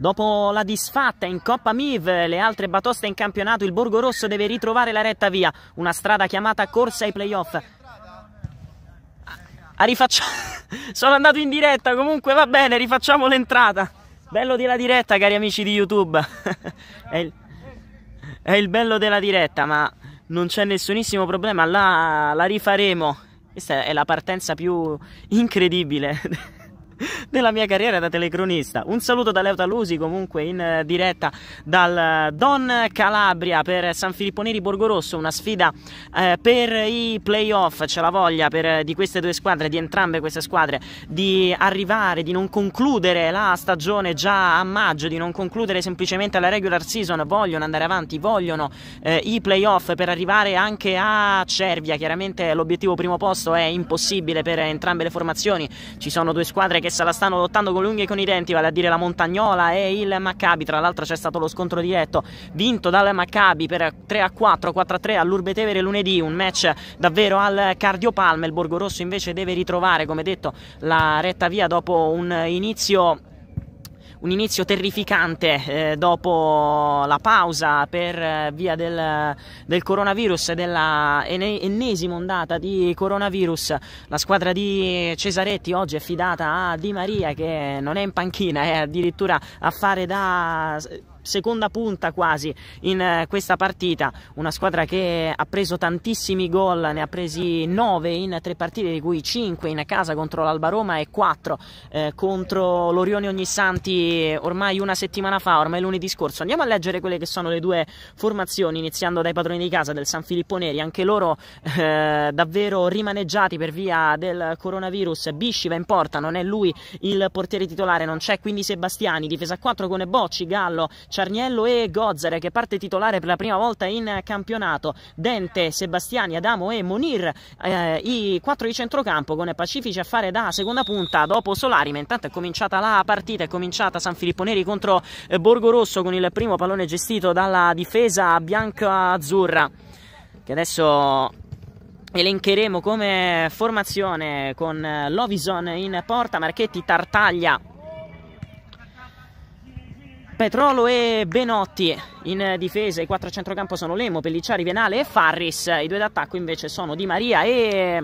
Dopo la disfatta in Coppa Miv, le altre batoste in campionato, il Borgo Rosso deve ritrovare la retta via. Una strada chiamata corsa ai playoff. Ah, rifacciamo... Sono andato in diretta, comunque va bene, rifacciamo l'entrata. Bello della diretta, cari amici di YouTube. è, il... è il bello della diretta, ma non c'è nessunissimo problema, la, la rifaremo. Questa è la partenza più incredibile della mia carriera da telecronista. Un saluto da Leo Talusi, comunque in eh, diretta dal eh, Don Calabria per San Filippo Neri Borgorosso, una sfida eh, per i playoff. C'è la voglia per, eh, di queste due squadre, di entrambe queste squadre, di arrivare, di non concludere la stagione già a maggio, di non concludere semplicemente la regular season. Vogliono andare avanti, vogliono eh, i playoff per arrivare anche a Cervia. Chiaramente l'obiettivo primo posto è impossibile per entrambe le formazioni. Ci sono due squadre che che se la stanno lottando con le unghie e con i denti, vale a dire la Montagnola e il Maccabi. Tra l'altro c'è stato lo scontro diretto vinto dal Maccabi per 3 a 4, 4 a 3 all'Urbe Tevere lunedì, un match davvero al cardiopalme. Il Borgo Rosso invece deve ritrovare, come detto, la retta via dopo un inizio un inizio terrificante eh, dopo la pausa per eh, via del, del coronavirus, della ennesima ondata di coronavirus. La squadra di Cesaretti oggi è affidata a Di Maria che non è in panchina, è addirittura a fare da seconda punta quasi in eh, questa partita, una squadra che ha preso tantissimi gol, ne ha presi 9 in tre partite, di cui 5 in casa contro l'Alba Roma e 4 eh, contro l'Orione Ognissanti ormai una settimana fa, ormai lunedì scorso. Andiamo a leggere quelle che sono le due formazioni, iniziando dai padroni di casa del San Filippo Neri, anche loro eh, davvero rimaneggiati per via del coronavirus. Bisci va in porta, non è lui il portiere titolare, non c'è quindi Sebastiani, difesa a 4 con Bocci, Gallo, Ciarniello e Gozzare che parte titolare per la prima volta in campionato, Dente, Sebastiani, Adamo e Monir, eh, i quattro di centrocampo con Pacifici a fare da seconda punta dopo Solari, Solarima, intanto è cominciata la partita, è cominciata San Filippo Neri contro eh, Borgo Rosso con il primo pallone gestito dalla difesa bianca-azzurra che adesso elencheremo come formazione con eh, Lovison in porta, Marchetti Tartaglia Petrolo e Benotti in difesa, i quattro a centrocampo sono Lemo, Pellicciari, Venale e Farris, i due d'attacco invece sono Di Maria e,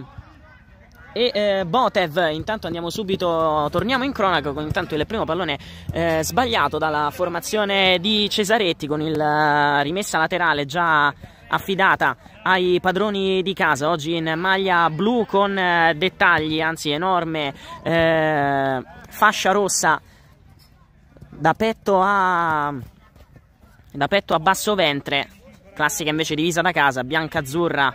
e eh, Botev. Intanto andiamo subito, torniamo in cronaca con intanto il primo pallone eh, sbagliato dalla formazione di Cesaretti con la eh, rimessa laterale già affidata ai padroni di casa, oggi in maglia blu con eh, dettagli, anzi enorme eh, fascia rossa da petto a da petto a basso ventre classica invece divisa da casa bianca azzurra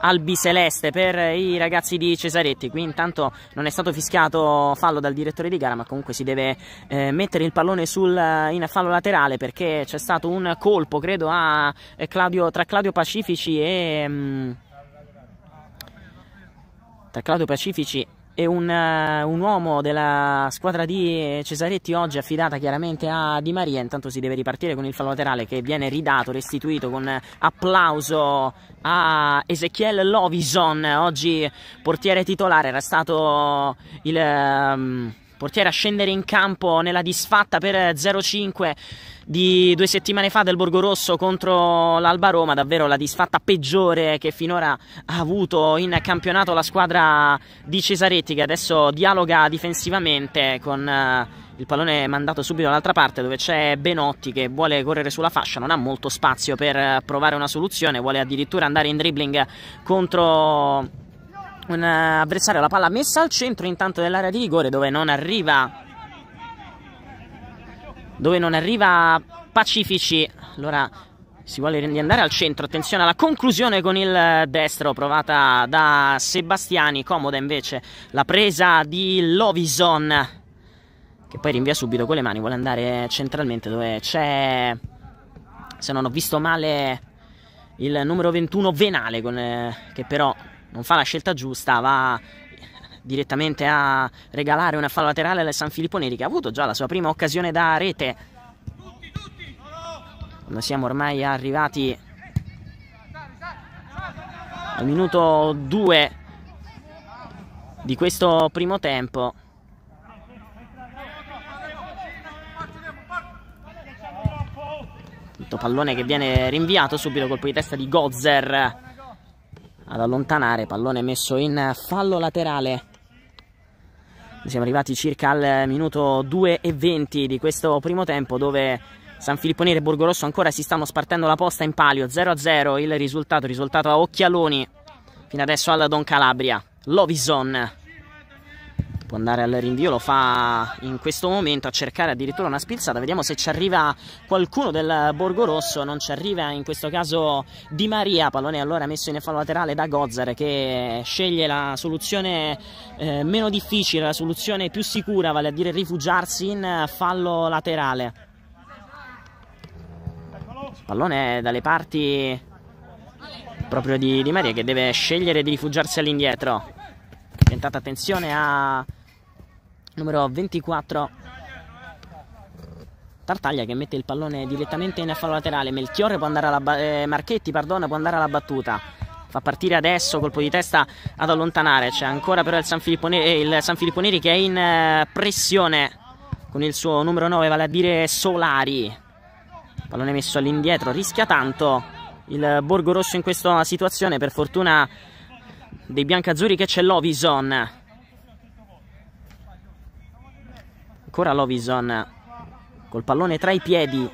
albiceleste per i ragazzi di Cesaretti qui intanto non è stato fischiato fallo dal direttore di gara ma comunque si deve eh, mettere il pallone sul, eh, in fallo laterale perché c'è stato un colpo credo a eh, Claudio, tra Claudio Pacifici e mh, mm, tra Claudio Pacifici e un, eh, un, uomo della squadra di Cesaretti oggi affidata chiaramente a Di Maria intanto si deve ripartire con il fallo laterale che viene ridato, restituito con applauso a Ezechiel Lovison oggi portiere titolare era stato il... Um, portiere a scendere in campo nella disfatta per 0-5 di due settimane fa del Borgo Rosso contro l'Alba Roma, davvero la disfatta peggiore che finora ha avuto in campionato la squadra di Cesaretti che adesso dialoga difensivamente con eh, il pallone mandato subito dall'altra parte dove c'è Benotti che vuole correre sulla fascia, non ha molto spazio per eh, provare una soluzione, vuole addirittura andare in dribbling contro un eh, avversario la palla messa al centro intanto dell'area di rigore dove non arriva dove non arriva Pacifici allora si vuole andare al centro attenzione alla conclusione con il destro provata da Sebastiani comoda invece la presa di Lovison che poi rinvia subito con le mani vuole andare centralmente dove c'è se non ho visto male il numero 21 Venale con, eh, che però non fa la scelta giusta, va direttamente a regalare una falla laterale al San Filippo Neri che ha avuto già la sua prima occasione da rete. Quando siamo ormai arrivati al minuto 2 di questo primo tempo. Tutto pallone che viene rinviato subito colpo di testa di Gozzer ad allontanare, pallone messo in fallo laterale. Siamo arrivati circa al minuto 2 e 20 di questo primo tempo dove San Filippo Nero e Borgorosso ancora si stanno spartendo la posta in palio 0-0 il risultato, risultato a occhialoni fino adesso al Don Calabria Lovison può andare al rinvio, lo fa in questo momento a cercare addirittura una spizzata, vediamo se ci arriva qualcuno del Borgo Rosso, non ci arriva in questo caso Di Maria, pallone allora messo in fallo laterale da Gozar che sceglie la soluzione eh, meno difficile, la soluzione più sicura, vale a dire rifugiarsi in fallo laterale. Pallone dalle parti proprio di, di Maria che deve scegliere di rifugiarsi all'indietro. Tentata attenzione a numero 24 Tartaglia che mette il pallone direttamente in fallo laterale Melchiorre può andare alla eh, Marchetti pardon, può andare alla battuta fa partire adesso colpo di testa ad allontanare c'è ancora però il San, Filippo Neri, eh, il San Filippo Neri che è in eh, pressione con il suo numero 9 vale a dire Solari pallone messo all'indietro rischia tanto il Borgo Rosso in questa situazione per fortuna dei biancazzurri che c'è Lovison Ancora Lovison col pallone tra i piedi.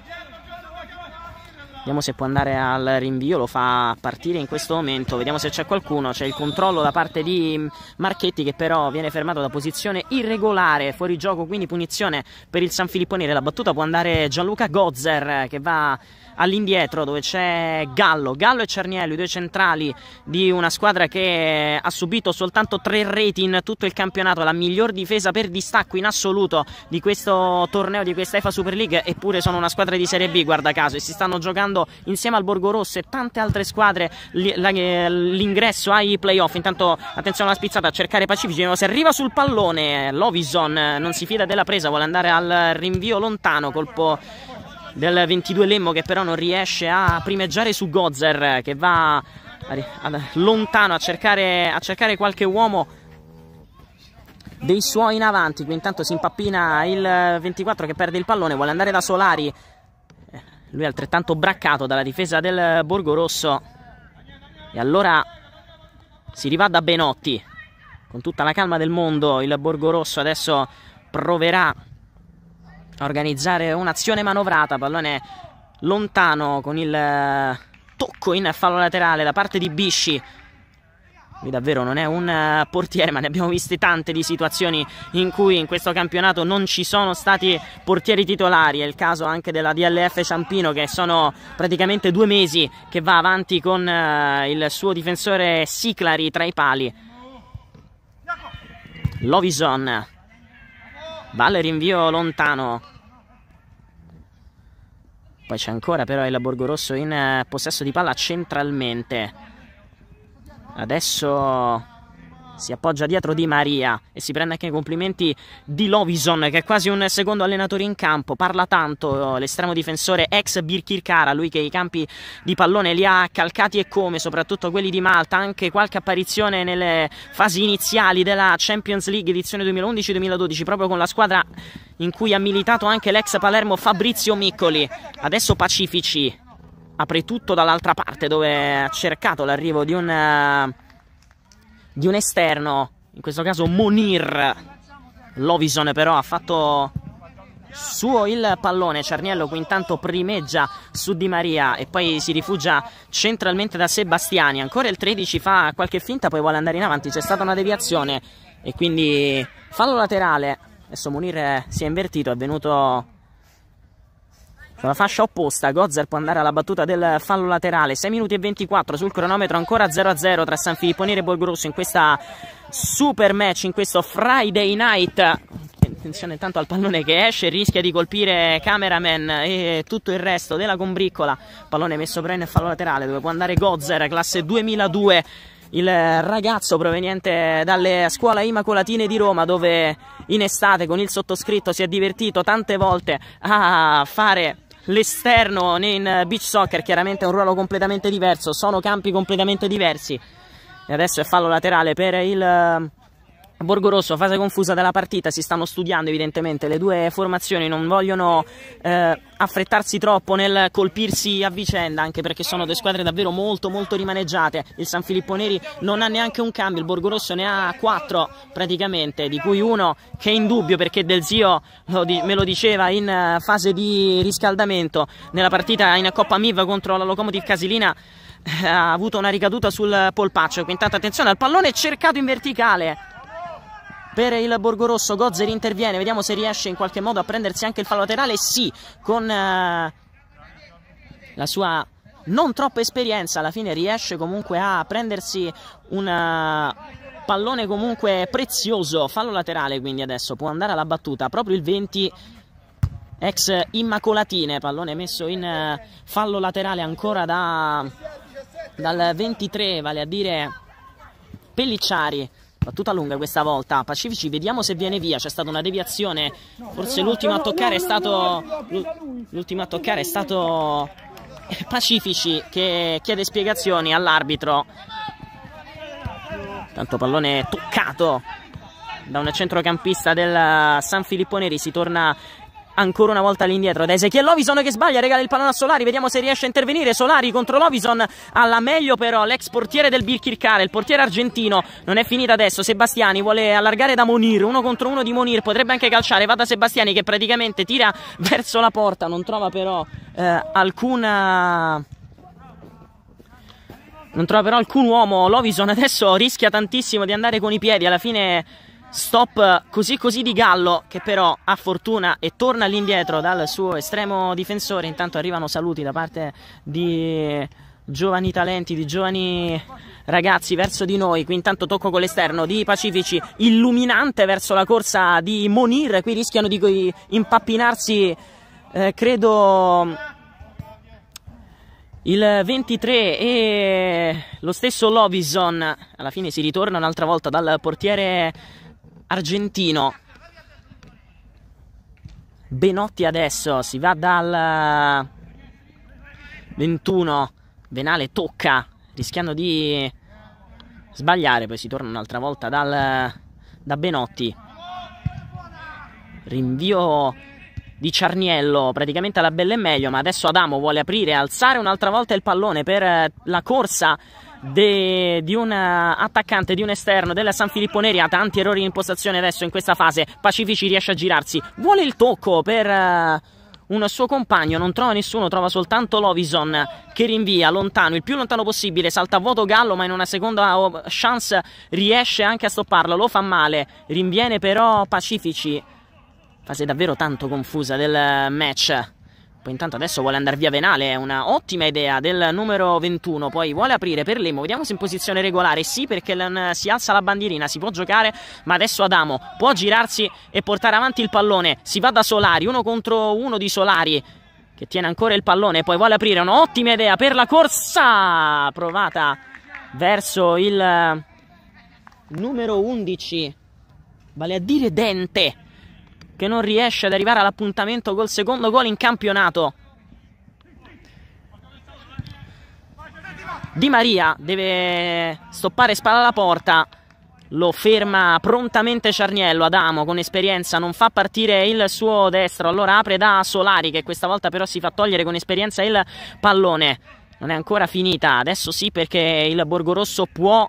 Vediamo se può andare al rinvio, lo fa partire in questo momento, vediamo se c'è qualcuno, c'è il controllo da parte di Marchetti che però viene fermato da posizione irregolare, fuori gioco quindi punizione per il San Filippo Nere, la battuta può andare Gianluca Gozer eh, che va all'indietro dove c'è Gallo, Gallo e Cerniello, i due centrali di una squadra che ha subito soltanto tre reti in tutto il campionato, la miglior difesa per distacco in assoluto di questo torneo, di questa EFA Super League, eppure sono una squadra di Serie B, guarda caso, e si stanno giocando insieme al Borgo Rosso e tante altre squadre eh, l'ingresso ai playoff. Intanto attenzione alla spizzata a cercare Pacifici, se arriva sul pallone Lovison eh, non si fida della presa, vuole andare al rinvio lontano, colpo del 22 Lemmo che però non riesce a primeggiare su Gozer che va lontano a cercare, a cercare qualche uomo dei suoi in avanti. Qui intanto si impappina il 24 che perde il pallone, vuole andare da Solari. Eh, lui è altrettanto braccato dalla difesa del Borgo Rosso. E allora si rivà da Benotti. Con tutta la calma del mondo il Borgo Rosso adesso proverà a organizzare un'azione manovrata, pallone lontano con il eh, tocco in fallo laterale da parte di Bisci. Lui davvero non è un eh, portiere, ma ne abbiamo viste tante di situazioni in cui in questo campionato non ci sono stati portieri titolari. È il caso anche della DLF Ciampino, che sono praticamente due mesi che va avanti con eh, il suo difensore Siclari tra i pali. Lovison Valle rinvio lontano. Poi c'è ancora però il Borgorosso in eh, possesso di palla centralmente. Adesso si appoggia dietro Di Maria e si prende anche i complimenti di Lovison che è quasi un secondo allenatore in campo, parla tanto eh, l'estremo difensore ex Birkirkara, lui che i campi di pallone li ha calcati e come, soprattutto quelli di Malta, anche qualche apparizione nelle fasi iniziali della Champions League edizione 2011-2012 proprio con la squadra in cui ha militato anche l'ex Palermo Fabrizio Miccoli, adesso Pacifici apre tutto dall'altra parte dove ha cercato l'arrivo di un eh, di un esterno, in questo caso Monir. Lovison però ha fatto suo il pallone, Cerniello qui intanto primeggia su Di Maria e poi si rifugia centralmente da Sebastiani, ancora il 13 fa qualche finta, poi vuole andare in avanti, c'è stata una deviazione e quindi fallo laterale, adesso Munir si è invertito, è venuto con certo, la fascia opposta Gozer può andare alla battuta del fallo laterale 6 minuti e 24 sul cronometro ancora 0-0 tra San Filippo Nere e Borgorosso in questa super match in questo Friday night attenzione intanto al pallone che esce rischia di colpire cameraman e tutto il resto della combriccola pallone messo però in fallo laterale dove può andare Gozer classe 2002 il ragazzo proveniente dalle scuole immacolatine di Roma dove in estate con il sottoscritto si è divertito tante volte a fare l'esterno in eh, beach soccer chiaramente è un ruolo completamente diverso, sono campi completamente diversi. E adesso è fallo laterale per il eh, Borgo Rosso, fase confusa della partita, si stanno studiando evidentemente, le due formazioni non vogliono eh, affrettarsi troppo nel colpirsi a vicenda, anche perché sono due squadre davvero molto molto rimaneggiate, il San Filippo Neri non ha neanche un cambio, il Borgo Rosso ne ha quattro praticamente, di cui uno che è in dubbio perché Del Zio lo di- me lo diceva in eh, fase di riscaldamento nella partita in Coppa MIV contro la Locomotive Casilina eh, ha avuto una ricaduta sul polpaccio, quintata attenzione al pallone cercato in verticale per il Borgorosso. Gozzer interviene, vediamo se riesce in qualche modo a prendersi anche il fallo laterale. Sì, con eh, la sua non troppa esperienza, alla fine riesce comunque a prendersi un eh, pallone comunque prezioso. Fallo laterale quindi adesso, può andare alla battuta, proprio il 20 ex Immacolatine, pallone messo in eh, fallo laterale ancora da, dal 23, vale a dire Pellicciari. Battuta lunga questa volta. Pacifici, vediamo se viene via. C'è stata una deviazione. Forse l'ultimo a toccare è stato. L'ultimo a toccare è stato. Pacifici che chiede spiegazioni all'arbitro. Tanto pallone toccato da un centrocampista del San Filippo Neri. Si torna ancora una volta all'indietro da Ezechiel Lovison che sbaglia, regala il pallone a Solari, vediamo se riesce a intervenire Solari contro Lovison alla meglio però l'ex portiere del Birkirkara, il portiere argentino, non è finita adesso, Sebastiani vuole allargare da Monir, uno contro uno di Monir, potrebbe anche calciare, va da Sebastiani che praticamente tira verso la porta, non trova però eh, alcuna... Non trova però alcun uomo, Lovison adesso rischia tantissimo di andare con i piedi, alla fine Stop eh, così così di Gallo che però ha fortuna e torna all'indietro dal suo estremo difensore. Intanto arrivano saluti da parte di giovani talenti, di giovani ragazzi verso di noi. Qui intanto tocco con l'esterno di Pacifici, illuminante verso la corsa di Monir. Qui rischiano di impappinarsi, eh, credo il 23 e lo stesso Lovison alla fine si ritorna un'altra volta dal portiere argentino. Benotti adesso si va dal 21. Eh, Venale tocca, rischiando di sbagliare. Poi si torna un'altra volta dal, da Benotti. Rinvio di Ciarniello, praticamente alla bella e meglio, ma adesso Adamo vuole aprire, alzare un'altra volta il pallone per eh, la corsa de, di un eh, attaccante, di un esterno della San Filippo Neri. Ha tanti errori in impostazione adesso in questa fase. Pacifici riesce a girarsi. Vuole il tocco per uh, un suo compagno. Non trova nessuno, trova soltanto Lovison che rinvia lontano, il più lontano possibile. Salta a vuoto Gallo, ma in una seconda oh, chance riesce anche a stopparlo. Lo fa male. Rinviene però Pacifici. Fase davvero tanto confusa del eh, match troppo. Intanto adesso vuole andare via Venale, è una ottima idea del numero 21. Poi vuole aprire per Lemo, vediamo se in posizione regolare. Sì, perché eh, si alza la bandierina, si può giocare, ma adesso Adamo può girarsi e portare avanti il pallone. Si va da Solari, uno contro uno di Solari che tiene ancora il pallone, poi vuole aprire un'ottima idea per la corsa provata verso il eh, numero 11, vale a dire Dente che non riesce ad arrivare all'appuntamento col secondo gol in campionato. Di Maria deve stoppare spalla alla porta. Lo ferma prontamente Ciarniello. Adamo con esperienza non fa partire il suo destro. Allora apre da Solari che questa volta però si fa togliere con esperienza il pallone. Non è ancora finita. Adesso sì perché il Borgorosso può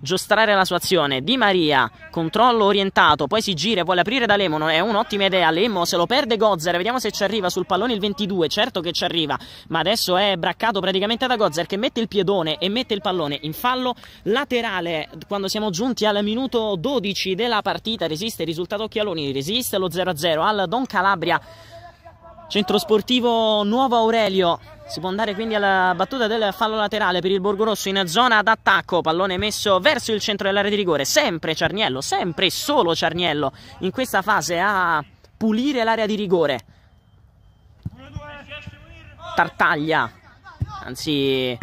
giostrare la sua azione. Di Maria, controllo orientato, poi si gira e vuole aprire da Lemo, è un'ottima idea. Lemo se lo perde Gozer vediamo se ci arriva sul pallone il 22, certo che ci arriva, ma adesso è braccato praticamente da Gozer che mette il piedone e mette il pallone in fallo laterale. Quando siamo giunti al minuto 12 della partita resiste il risultato Chialoni, resiste lo 0-0 al Don Calabria. Centro sportivo Nuovo Aurelio. Si può andare quindi alla battuta del fallo laterale per il Borgo Rosso in zona d'attacco. Pallone messo verso il centro dell'area di rigore. Sempre Ciarniello, sempre solo Ciarniello in questa fase a pulire l'area di rigore. Tartaglia, anzi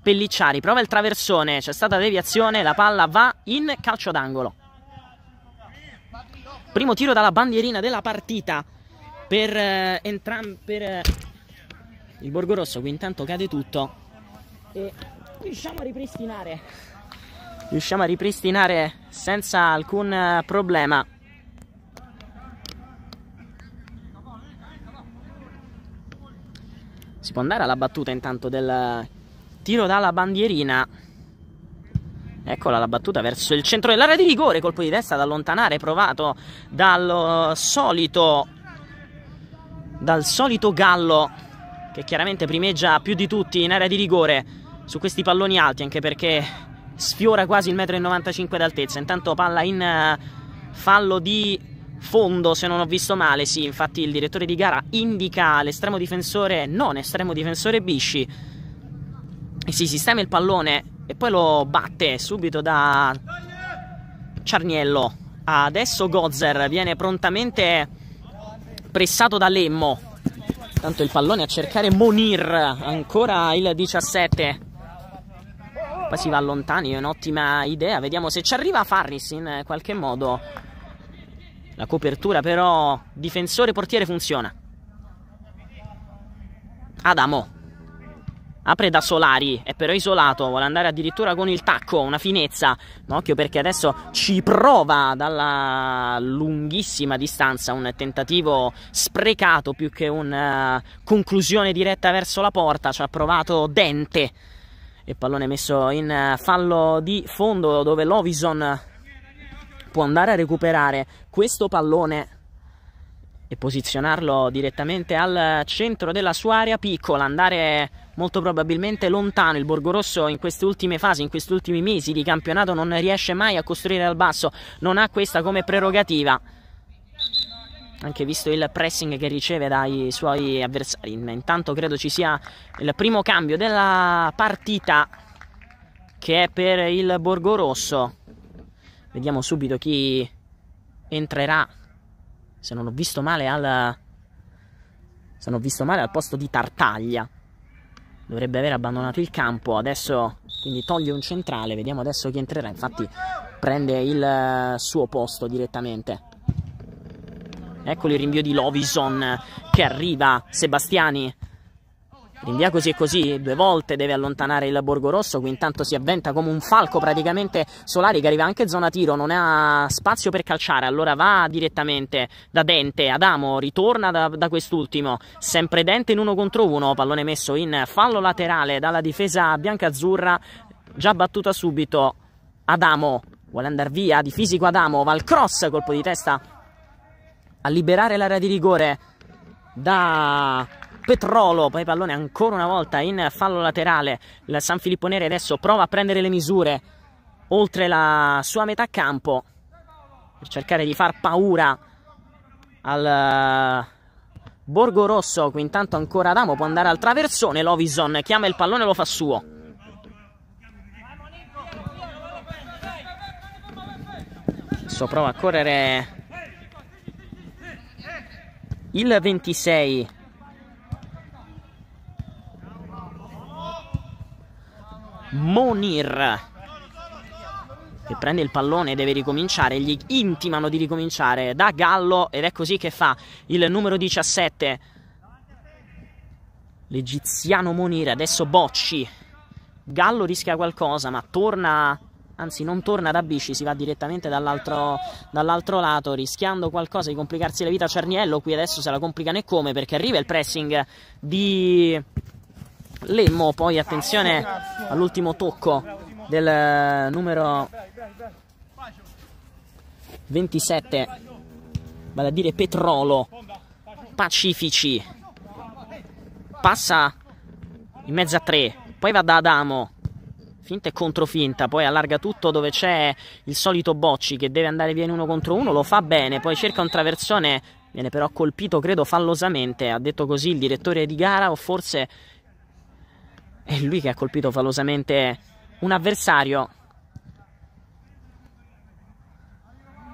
Pellicciari, prova il traversone. C'è stata deviazione, la palla va in calcio d'angolo. Primo tiro dalla bandierina della partita per eh, entrambi per eh, il Borgo Rosso qui intanto cade tutto e riusciamo a ripristinare riusciamo a ripristinare senza alcun eh, problema si può andare alla battuta intanto del tiro dalla bandierina Eccola la battuta verso il centro dell'area di rigore, colpo di testa ad allontanare provato dallo solito dal solito Gallo che chiaramente primeggia più di tutti in area di rigore su questi palloni alti anche perché sfiora quasi il 1,95 m d'altezza. Intanto palla in eh, fallo di fondo se non ho visto male, sì, infatti il direttore di gara indica l'estremo difensore, non estremo difensore Bisci. E si sistema il pallone e poi lo batte subito da Ciarniello. Adesso Gozer viene prontamente pressato da Lemmo. Tanto il pallone a cercare Monir, ancora il 17. Poi si va allontani, è un'ottima idea. Vediamo se ci arriva Farris in qualche modo. La copertura però difensore-portiere funziona. Adamo apre da Solari, è però isolato, vuole andare addirittura con il tacco, una finezza. ma occhio perché adesso ci prova dalla lunghissima distanza, un tentativo sprecato più che una eh, conclusione diretta verso la porta, ci ha provato Dente. E pallone messo in eh, fallo di fondo dove Lovison può andare a recuperare questo pallone e posizionarlo direttamente al centro della sua area piccola, andare molto probabilmente lontano il Borgo Rosso in queste ultime fasi, in questi ultimi mesi di campionato non riesce mai a costruire dal basso, non ha questa come prerogativa anche visto il pressing che riceve dai suoi avversari. Intanto credo ci sia il primo cambio della partita che è per il Borgo Rosso. Vediamo subito chi entrerà, se non ho visto male, al, ho visto male, al posto di Tartaglia dovrebbe aver abbandonato il campo, adesso quindi toglie un centrale, vediamo adesso chi entrerà, infatti prende il eh, suo posto direttamente. Eccolo il rinvio di Lovison che arriva, Sebastiani Rinvia così e così, due volte deve allontanare il Borgo Rosso, qui intanto si avventa come un falco praticamente Solari che arriva anche in zona tiro, non ha spazio per calciare, allora va direttamente da Dente, Adamo ritorna da, da quest'ultimo, sempre Dente in uno contro uno, pallone messo in fallo laterale dalla difesa biancazzurra, già battuta subito Adamo, vuole andare via di fisico Adamo, va al cross, colpo di testa a liberare l'area di rigore da Petrolo, poi pallone ancora una volta in fallo laterale, il San Filippo Neri adesso prova a prendere le misure oltre la sua metà campo per cercare di far paura al eh, Borgo Rosso, qui intanto ancora Adamo può andare al traversone, Lovison chiama il pallone e lo fa suo. Adesso prova a correre il 26 Monir che prende il pallone e deve ricominciare, gli intimano di ricominciare da Gallo ed è così che fa il numero 17 l'egiziano Monir, adesso Bocci Gallo rischia qualcosa ma torna anzi non torna da Bici, si va direttamente dall'altro, dall'altro lato, rischiando qualcosa di complicarsi la vita a Cerniello, qui adesso se la complicano e come, perché arriva il pressing di Lemmo poi attenzione all'ultimo tocco del eh, numero 27 vale a dire Petrolo Pacifici passa in mezzo a tre poi va da Adamo finta e controfinta, poi allarga tutto dove c'è il solito Bocci che deve andare via in uno contro uno, lo fa bene, poi cerca un traversone, viene però colpito credo fallosamente, ha detto così il direttore di gara o forse è lui che ha colpito falosamente un avversario.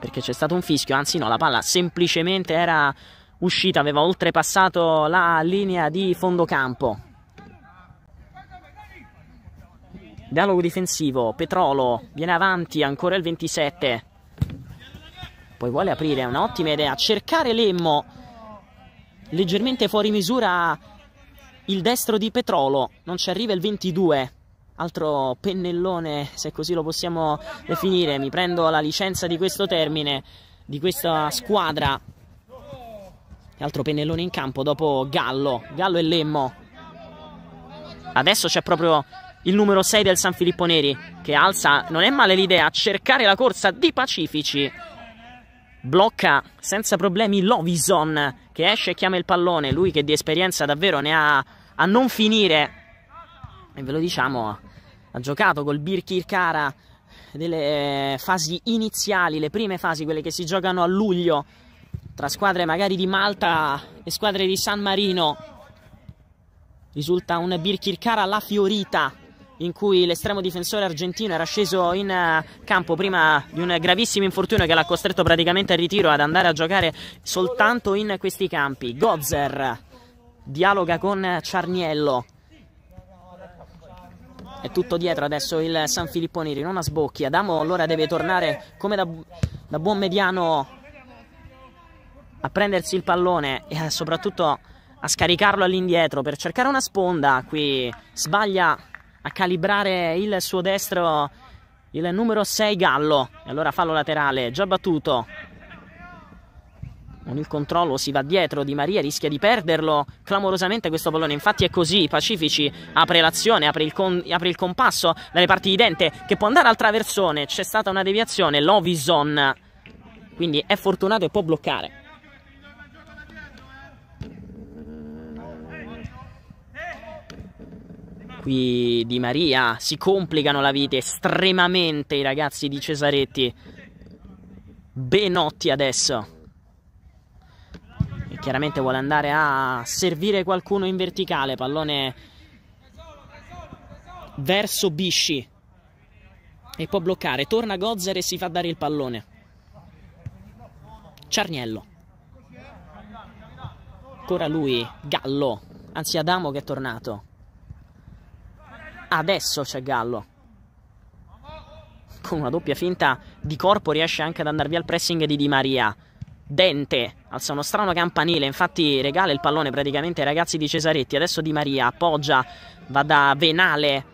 Perché c'è stato un fischio, anzi no, la palla semplicemente era uscita, aveva oltrepassato la linea di fondo campo Dialogo difensivo, Petrolo viene avanti, ancora il 27. Poi vuole aprire, è un'ottima idea, cercare Lemmo. Leggermente fuori misura il destro di Petrolo non ci arriva il 22 altro pennellone se così lo possiamo definire mi prendo la licenza di questo termine di questa squadra altro pennellone in campo dopo Gallo Gallo e Lemmo adesso c'è proprio il numero 6 del San Filippo Neri che alza non è male l'idea cercare la corsa di Pacifici blocca senza problemi Lovison che esce e chiama il pallone, lui che di esperienza davvero ne ha a non finire, e ve lo diciamo, ha giocato col Birkirkara delle eh, fasi iniziali, le prime fasi, quelle che si giocano a luglio, tra squadre magari di Malta e squadre di San Marino. Risulta un Birkirkara la fiorita in cui l'estremo difensore argentino era sceso in eh, campo prima di un gravissimo infortunio che l'ha costretto praticamente al ritiro ad andare a giocare soltanto in questi campi. Gozer dialoga con Ciarniello. È tutto dietro adesso il San Filippo Neri, non a sbocchi. Adamo allora deve tornare come da, da buon mediano a prendersi il pallone e soprattutto a scaricarlo all'indietro per cercare una sponda. Qui sbaglia a calibrare il suo destro il numero 6 Gallo. E allora fallo laterale, già battuto. Con il controllo si va dietro Di Maria, rischia di perderlo clamorosamente questo pallone. Infatti è così, Pacifici apre l'azione, apre, apre il, compasso dalle parti di Dente che può andare al traversone. C'è stata una deviazione, Lovison quindi è fortunato e può bloccare. qui di Maria, si complicano la vita estremamente i ragazzi di Cesaretti. Benotti adesso. E chiaramente vuole andare a servire qualcuno in verticale, pallone verso Bisci. E può bloccare, torna Gozzer e si fa dare il pallone. Ciarniello. Ancora lui, Gallo, anzi Adamo che è tornato. Adesso c'è Gallo. Con una doppia finta di corpo riesce anche ad andare via il pressing di Di Maria. Dente alza uno strano campanile, infatti regala il pallone praticamente ai ragazzi di Cesaretti. Adesso Di Maria appoggia, va da Venale,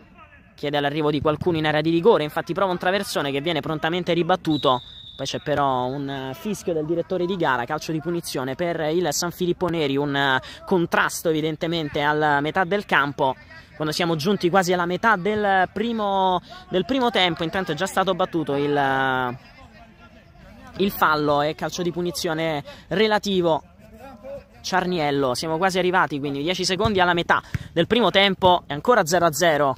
chiede l'arrivo di qualcuno in area di rigore, infatti prova un traversone che viene prontamente ribattuto. Poi c'è però un eh, fischio del direttore di gara, calcio di punizione per il San Filippo Neri, un eh, contrasto evidentemente alla metà del campo quando siamo giunti quasi alla metà del primo, del primo tempo, intanto è già stato battuto il, il fallo e calcio di punizione relativo Ciarniello. Siamo quasi arrivati, quindi 10 secondi alla metà del primo tempo, è ancora 0-0.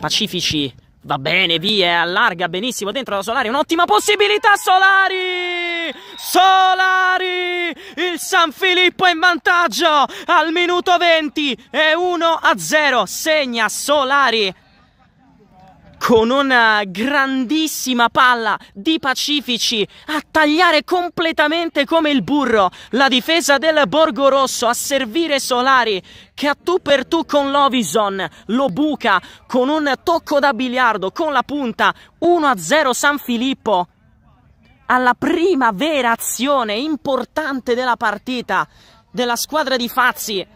Pacifici Va bene, via, allarga benissimo dentro la Solari. Un'ottima possibilità, Solari! Solari! Il San Filippo in vantaggio al minuto 20 e 1 a 0. Segna Solari con una grandissima palla di Pacifici a tagliare completamente come il burro la difesa del Borgo Rosso a servire Solari che a tu per tu con Lovison lo buca con un tocco da biliardo con la punta 1-0 San Filippo alla prima vera azione importante della partita della squadra di Fazzi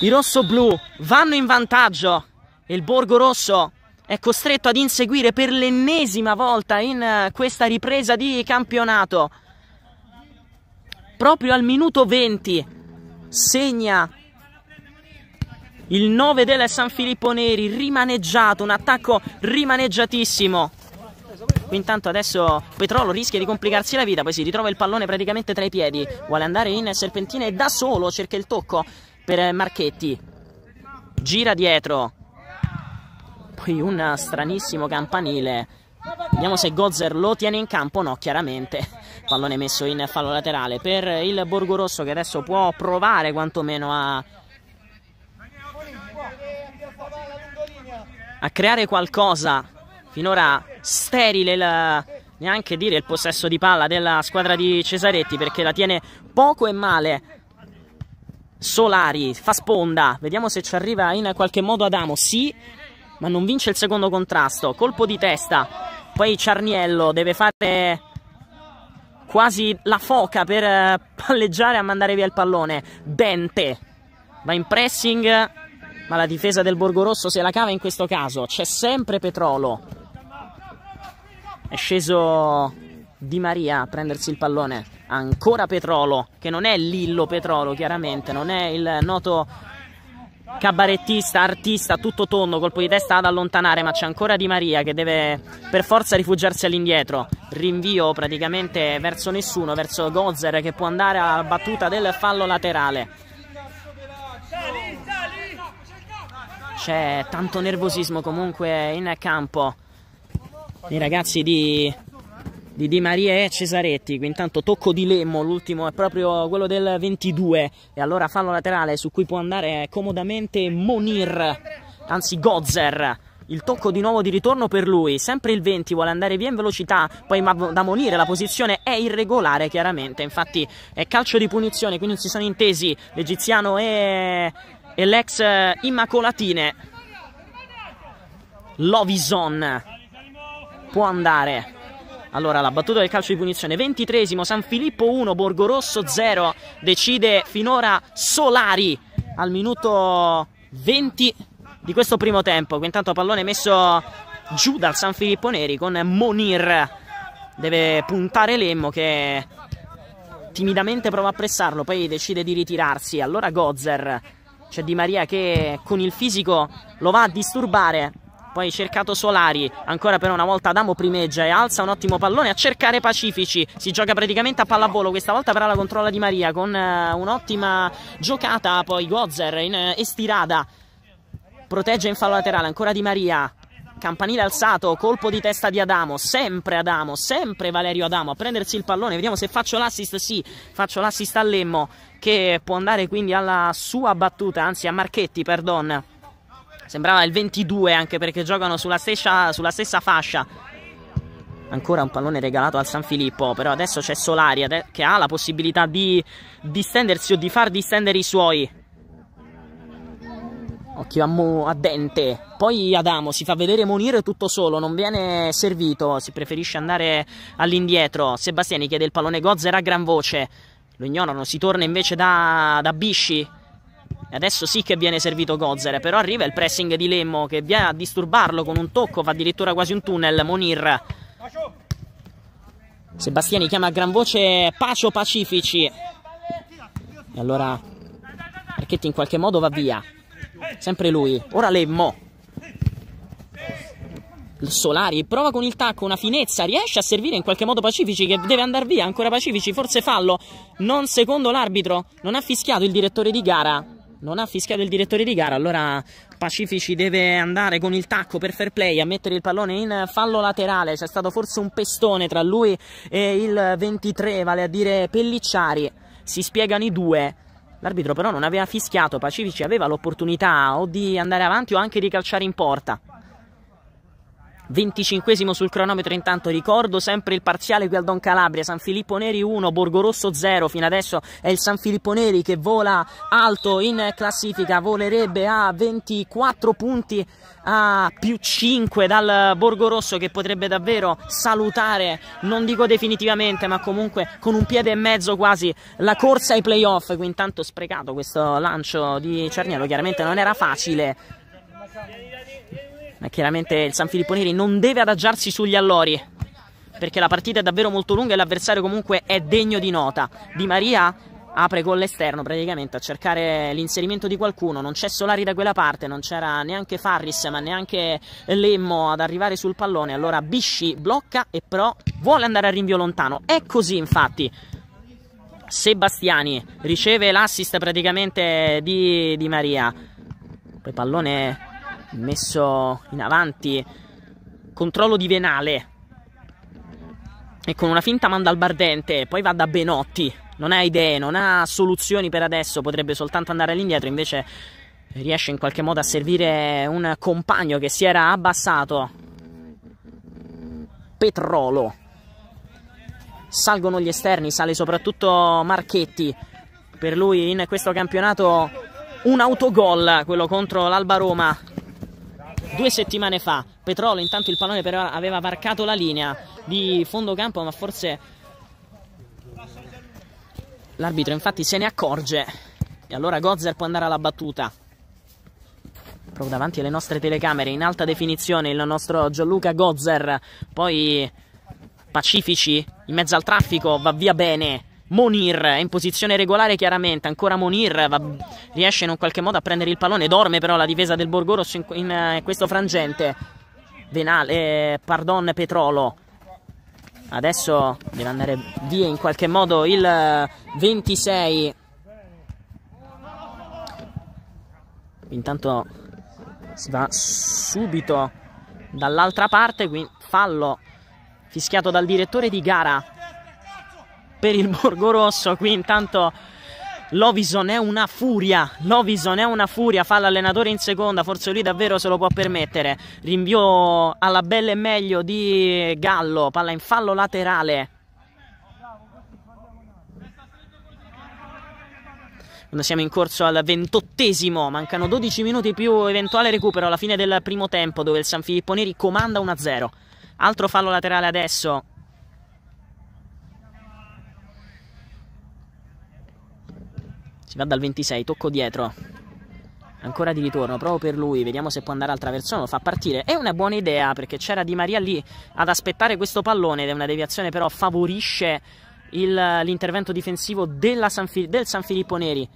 i rossoblù vanno in vantaggio e il Borgo Rosso è costretto ad inseguire per l'ennesima volta in eh, questa ripresa di campionato. Proprio al minuto 20 segna il 9 del San Filippo Neri, rimaneggiato, un attacco rimaneggiatissimo. Intanto adesso Petrolo rischia di complicarsi la vita, poi si ritrova il pallone praticamente tra i piedi, vuole andare in serpentina e da solo cerca il tocco per Marchetti. Gira dietro, poi un stranissimo campanile Vediamo se Gozer lo tiene in campo, no chiaramente, pallone messo in fallo laterale per il Borgo Rosso che adesso può provare quantomeno a, a creare qualcosa, finora sterile la, neanche dire il possesso di palla della squadra di Cesaretti perché la tiene poco e male. Solari fa sponda, vediamo se ci arriva in qualche modo Adamo, sì, ma non vince il secondo contrasto. Colpo di testa. Poi Ciarniello deve fare quasi la foca per eh, palleggiare a mandare via il pallone. Dente va in pressing, ma la difesa del Borgorosso se la cava in questo caso. C'è sempre Petrolo. È sceso Di Maria a prendersi il pallone. Ancora Petrolo, che non è Lillo Petrolo, chiaramente, non è il noto cabarettista, artista, tutto tondo, colpo di testa ad allontanare, ma c'è ancora Di Maria che deve per forza rifugiarsi all'indietro. Rinvio praticamente verso nessuno, verso Gozer che può andare a battuta del fallo laterale. C'è tanto nervosismo comunque in campo. I ragazzi di di Di Maria e Cesaretti. Intanto tocco di Lemmo, l'ultimo è proprio quello del 22. E allora fallo laterale su cui può andare comodamente Monir, anzi Gozer. Il tocco di nuovo di ritorno per lui, sempre il 20, vuole andare via in velocità, poi da Monir la posizione è irregolare chiaramente, infatti è calcio di punizione, quindi non si sono intesi l'egiziano e, e l'ex Immacolatine. Lovison può andare allora la battuta del calcio di punizione, ventitresimo San Filippo 1, Borgorosso 0, decide finora Solari al minuto 20 di questo primo tempo. Intanto pallone messo giù dal San Filippo Neri con Monir. Deve puntare Lemmo che timidamente prova a pressarlo, poi decide di ritirarsi. Allora Gozer, c'è Di Maria che con il fisico lo va a disturbare. Poi cercato Solari, ancora per una volta Adamo primeggia e alza un ottimo pallone a cercare Pacifici. Si gioca praticamente a pallavolo, questa volta però la controlla Di Maria con uh, un'ottima giocata. Poi Gozer in uh, eh, estirada, protegge in fallo laterale ancora Di Maria. Campanile alzato, colpo di testa di Adamo, sempre Adamo, sempre Valerio Adamo a prendersi il pallone, vediamo se faccio l'assist, sì, faccio l'assist a Lemmo che può andare quindi alla sua battuta, anzi a Marchetti, perdon sembrava il 22 anche perché giocano sulla stessa, sulla stessa fascia. Ancora un pallone regalato al San Filippo, però adesso c'è Solari che ha la possibilità di distendersi o di far distendere i suoi. Occhio a, Mo, a Dente. Poi Adamo si fa vedere Monire tutto solo, non viene servito, si preferisce andare all'indietro. Sebastiani chiede il pallone Gozer a gran voce. Lo ignorano, si torna invece da, da Bisci. Adesso sì che viene servito Gozer, però arriva il pressing di Lemmo che viene a disturbarlo con un tocco, fa addirittura quasi un tunnel. Monir. Sebastiani chiama a gran voce Pacio Pacifici. E allora Marchetti in qualche modo va via. Sempre lui. Ora Lemmo. Il Solari prova con il tacco una finezza, riesce a servire in qualche modo Pacifici che deve andare via, ancora Pacifici, forse fallo, non secondo l'arbitro, non ha fischiato il direttore di gara non ha fischiato il direttore di gara, allora Pacifici deve andare con il tacco per fair play a mettere il pallone in fallo laterale, c'è stato forse un pestone tra lui e il 23, vale a dire Pellicciari, si spiegano i due. L'arbitro però non aveva fischiato, Pacifici aveva l'opportunità o di andare avanti o anche di calciare in porta. 25 sul cronometro intanto ricordo sempre il parziale qui al Don Calabria San Filippo Neri 1 Borgo Rosso 0 fino adesso è il San Filippo Neri che vola alto in classifica volerebbe a 24 punti a più 5 dal Borgo Rosso che potrebbe davvero salutare non dico definitivamente ma comunque con un piede e mezzo quasi la corsa ai playoff qui intanto sprecato questo lancio di Cerniello chiaramente non era facile ma chiaramente il San Filippo Neri non deve adagiarsi sugli allori, perché la partita è davvero molto lunga e l'avversario comunque è degno di nota. Di Maria apre con l'esterno praticamente a cercare l'inserimento di qualcuno, non c'è Solari da quella parte, non c'era neanche Farris ma neanche Lemmo ad arrivare sul pallone, allora Bisci blocca e però vuole andare a rinvio lontano, è così infatti. Sebastiani riceve l'assist praticamente di, di Maria, poi pallone messo in avanti controllo di Venale e con una finta manda al Bardente poi va da Benotti non ha idee, non ha soluzioni per adesso potrebbe soltanto andare all'indietro invece riesce in qualche modo a servire un compagno che si era abbassato Petrolo salgono gli esterni, sale soprattutto Marchetti per lui in questo campionato un autogol, quello contro l'Alba Roma due settimane fa. Petrolo intanto il pallone però aveva varcato la linea di fondo campo, ma forse l'arbitro infatti se ne accorge e allora Gozer può andare alla battuta. Proprio davanti alle nostre telecamere in alta definizione il nostro Gianluca Gozer. poi pacifici in mezzo al traffico, va via bene Monir è in posizione regolare chiaramente, ancora Monir va, riesce in un qualche modo a prendere il pallone, dorme però la difesa del Borgo Rosso in, in, in eh, questo frangente. Venale, eh, pardon, Petrolo. Adesso deve andare via in qualche modo il 26. Eh, Intanto si va subito dall'altra parte, quindi fallo fischiato dal direttore di gara per il Borgo Rosso. Qui intanto Lovison è una furia, Lovison è una furia, fa l'allenatore in seconda, forse lui davvero se lo può permettere. Rinvio alla bella e meglio di Gallo, palla in fallo laterale. Quando siamo in corso al ventottesimo, mancano 12 minuti più eventuale recupero alla fine del primo tempo dove il San Filippo Neri comanda 1-0. Altro fallo laterale adesso Si va dal 26, tocco dietro. Ancora di ritorno, proprio per lui, vediamo se può andare al traversone, lo fa partire. È una buona idea perché c'era Di Maria lì ad aspettare questo pallone ed è una deviazione però favorisce l'intervento difensivo San del San Filippo Neri.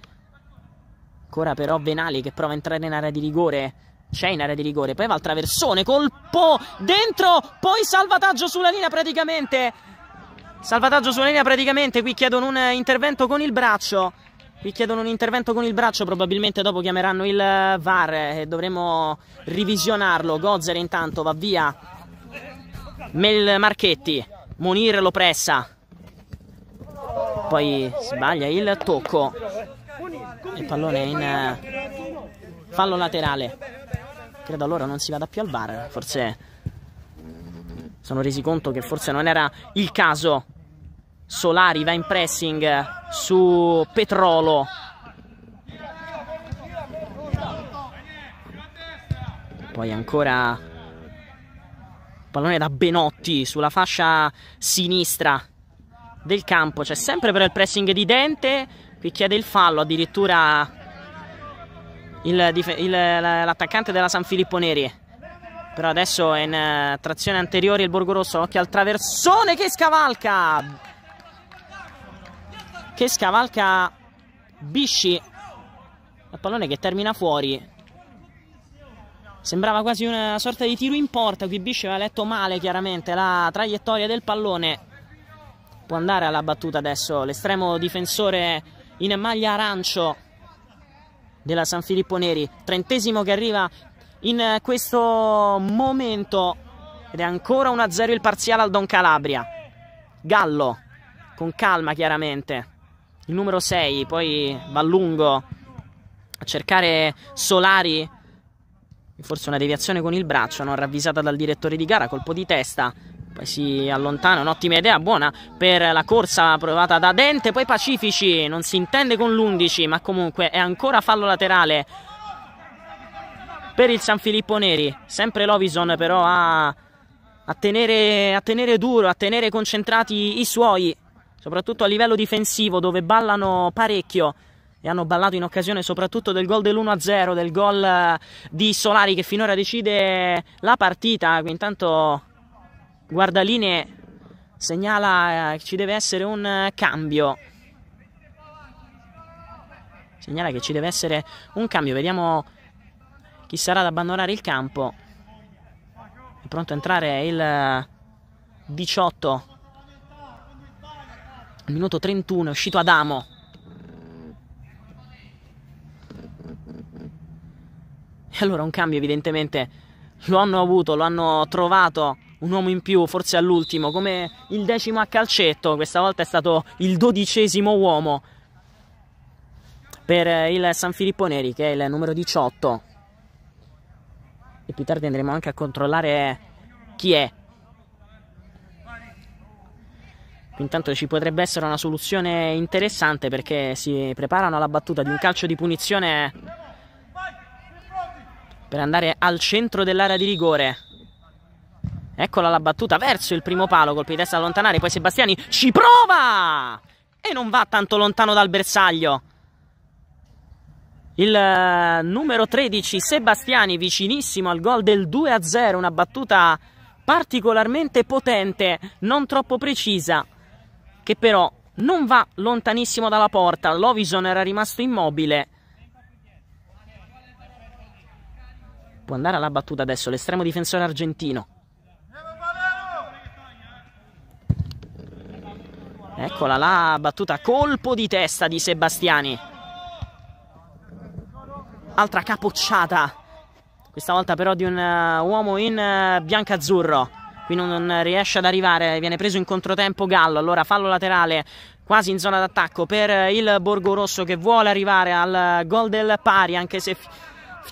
Ancora però Venali che prova a entrare in area di rigore. C'è in area di rigore, poi va al traversone, colpo dentro, poi salvataggio sulla linea praticamente. Salvataggio sulla linea praticamente, qui chiedono un intervento con il braccio. Qui chiedono un intervento con il braccio, probabilmente dopo chiameranno il eh, VAR e dovremo revisionarlo. Gozer intanto va via. Mel Marchetti, Monir lo pressa. Poi sbaglia il tocco. Il pallone in eh, fallo laterale. Credo allora non si vada più al VAR, forse sono resi conto che forse non era il caso Solari va in pressing su Petrolo. Poi ancora pallone da Benotti sulla fascia sinistra del campo. C'è sempre però il pressing di Dente. Qui chiede il fallo addirittura l'attaccante della San Filippo Neri. Però adesso è in eh, trazione anteriore il Borgo Rosso. Occhio al traversone che scavalca che scavalca Bisci. Il pallone che termina fuori. Sembrava quasi una sorta di tiro in porta. Qui Bisci aveva letto male chiaramente la traiettoria del pallone. Può andare alla battuta adesso l'estremo difensore in maglia arancio della San Filippo Neri. Trentesimo che arriva in questo momento. Ed è ancora 1-0 il parziale al Don Calabria. Gallo, con calma chiaramente il numero 6, poi va lungo a cercare Solari, forse una deviazione con il braccio, non ravvisata dal direttore di gara, colpo di testa, poi si allontana, un'ottima idea, buona per la corsa provata da Dente, poi Pacifici, non si intende con l'11, ma comunque è ancora fallo laterale per il San Filippo Neri, sempre Lovison però a, a, tenere, a tenere duro, a tenere concentrati i suoi, soprattutto a livello difensivo dove ballano parecchio e hanno ballato in occasione soprattutto del gol dell'1-0, del gol eh, di Solari che finora decide la partita, intanto Guardaline segnala che eh, ci deve essere un eh, cambio. Segnala che ci deve essere un cambio, vediamo chi sarà ad abbandonare il campo. È pronto a entrare il 18 al minuto 31 è uscito Adamo. E allora un cambio evidentemente lo hanno avuto, lo hanno trovato un uomo in più, forse all'ultimo, come il decimo a calcetto, questa volta è stato il dodicesimo uomo per eh, il San Filippo Neri che è il numero 18 e più tardi andremo anche a controllare chi è Intanto ci potrebbe essere una soluzione interessante perché si preparano alla battuta di un calcio di punizione per andare al centro dell'area di rigore. Eccola la battuta verso il primo palo, colpi di testa allontanare, poi Sebastiani ci prova! E non va tanto lontano dal bersaglio. Il eh, numero 13 Sebastiani vicinissimo al gol del 2-0, una battuta particolarmente potente, non troppo precisa, che però non va lontanissimo dalla porta. Lovison era rimasto immobile. Può andare alla battuta adesso l'estremo difensore argentino. Eccola la battuta, colpo di testa di Sebastiani. Altra capocciata, questa volta però di un eh, uomo in eh, bianca-azzurro qui non, non riesce ad arrivare, viene preso in controtempo Gallo, allora fallo laterale quasi in zona d'attacco per il Borgo Rosso che vuole arrivare al gol del pari anche se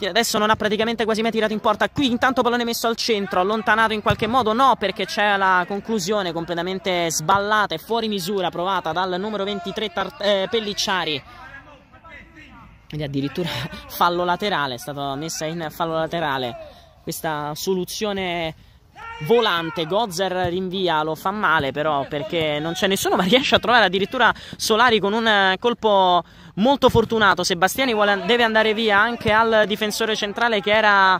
adesso non ha praticamente quasi mai tirato in porta qui intanto pallone messo al centro allontanato in qualche modo no perché c'è la conclusione completamente sballata e fuori misura provata dal numero 23 eh, Pellicciari ed addirittura fallo laterale è stata messa in fallo laterale questa soluzione volante. Gozer rinvia, lo fa male però perché non c'è nessuno, ma riesce a trovare addirittura Solari con un eh, colpo molto fortunato. Sebastiani vuole, deve andare via anche al difensore centrale che era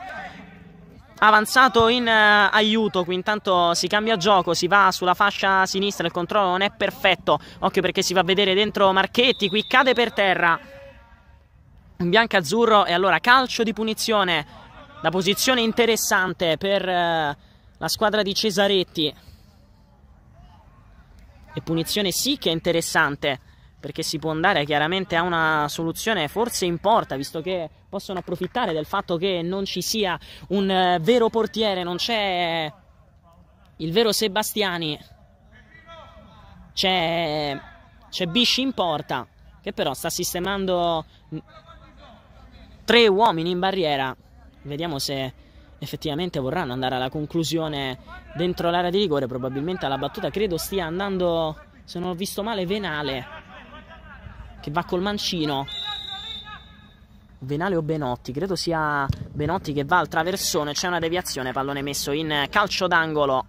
avanzato in uh, aiuto. Qui intanto si cambia gioco, si va sulla fascia sinistra, il controllo non è perfetto. Occhio perché si va a vedere dentro Marchetti, qui cade per terra. Bianca azzurro e allora calcio di punizione. La posizione interessante per uh, la squadra di Cesaretti. E punizione sì che è interessante, perché si può andare chiaramente a una soluzione forse in porta, visto che possono approfittare del fatto che non ci sia un eh, vero portiere, non c'è il vero Sebastiani. C'è, c'è Bisci in porta, che però sta sistemando tre uomini in barriera. Vediamo se effettivamente vorranno andare alla conclusione dentro l'area di rigore, probabilmente alla battuta credo stia andando, se non ho visto male, Venale che va col mancino. Venale o Benotti, credo sia Benotti che va al traversone, c'è una deviazione, pallone messo in calcio d'angolo.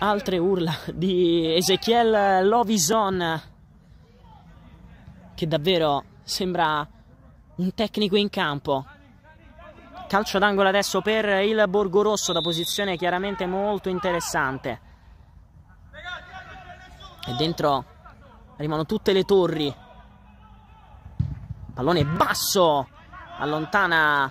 Altre urla di Ezechiel Lovison che davvero sembra un tecnico in campo. Calcio d'angolo adesso per il Borgo Rosso, da posizione chiaramente molto interessante. E dentro arrivano tutte le torri. Pallone basso, allontana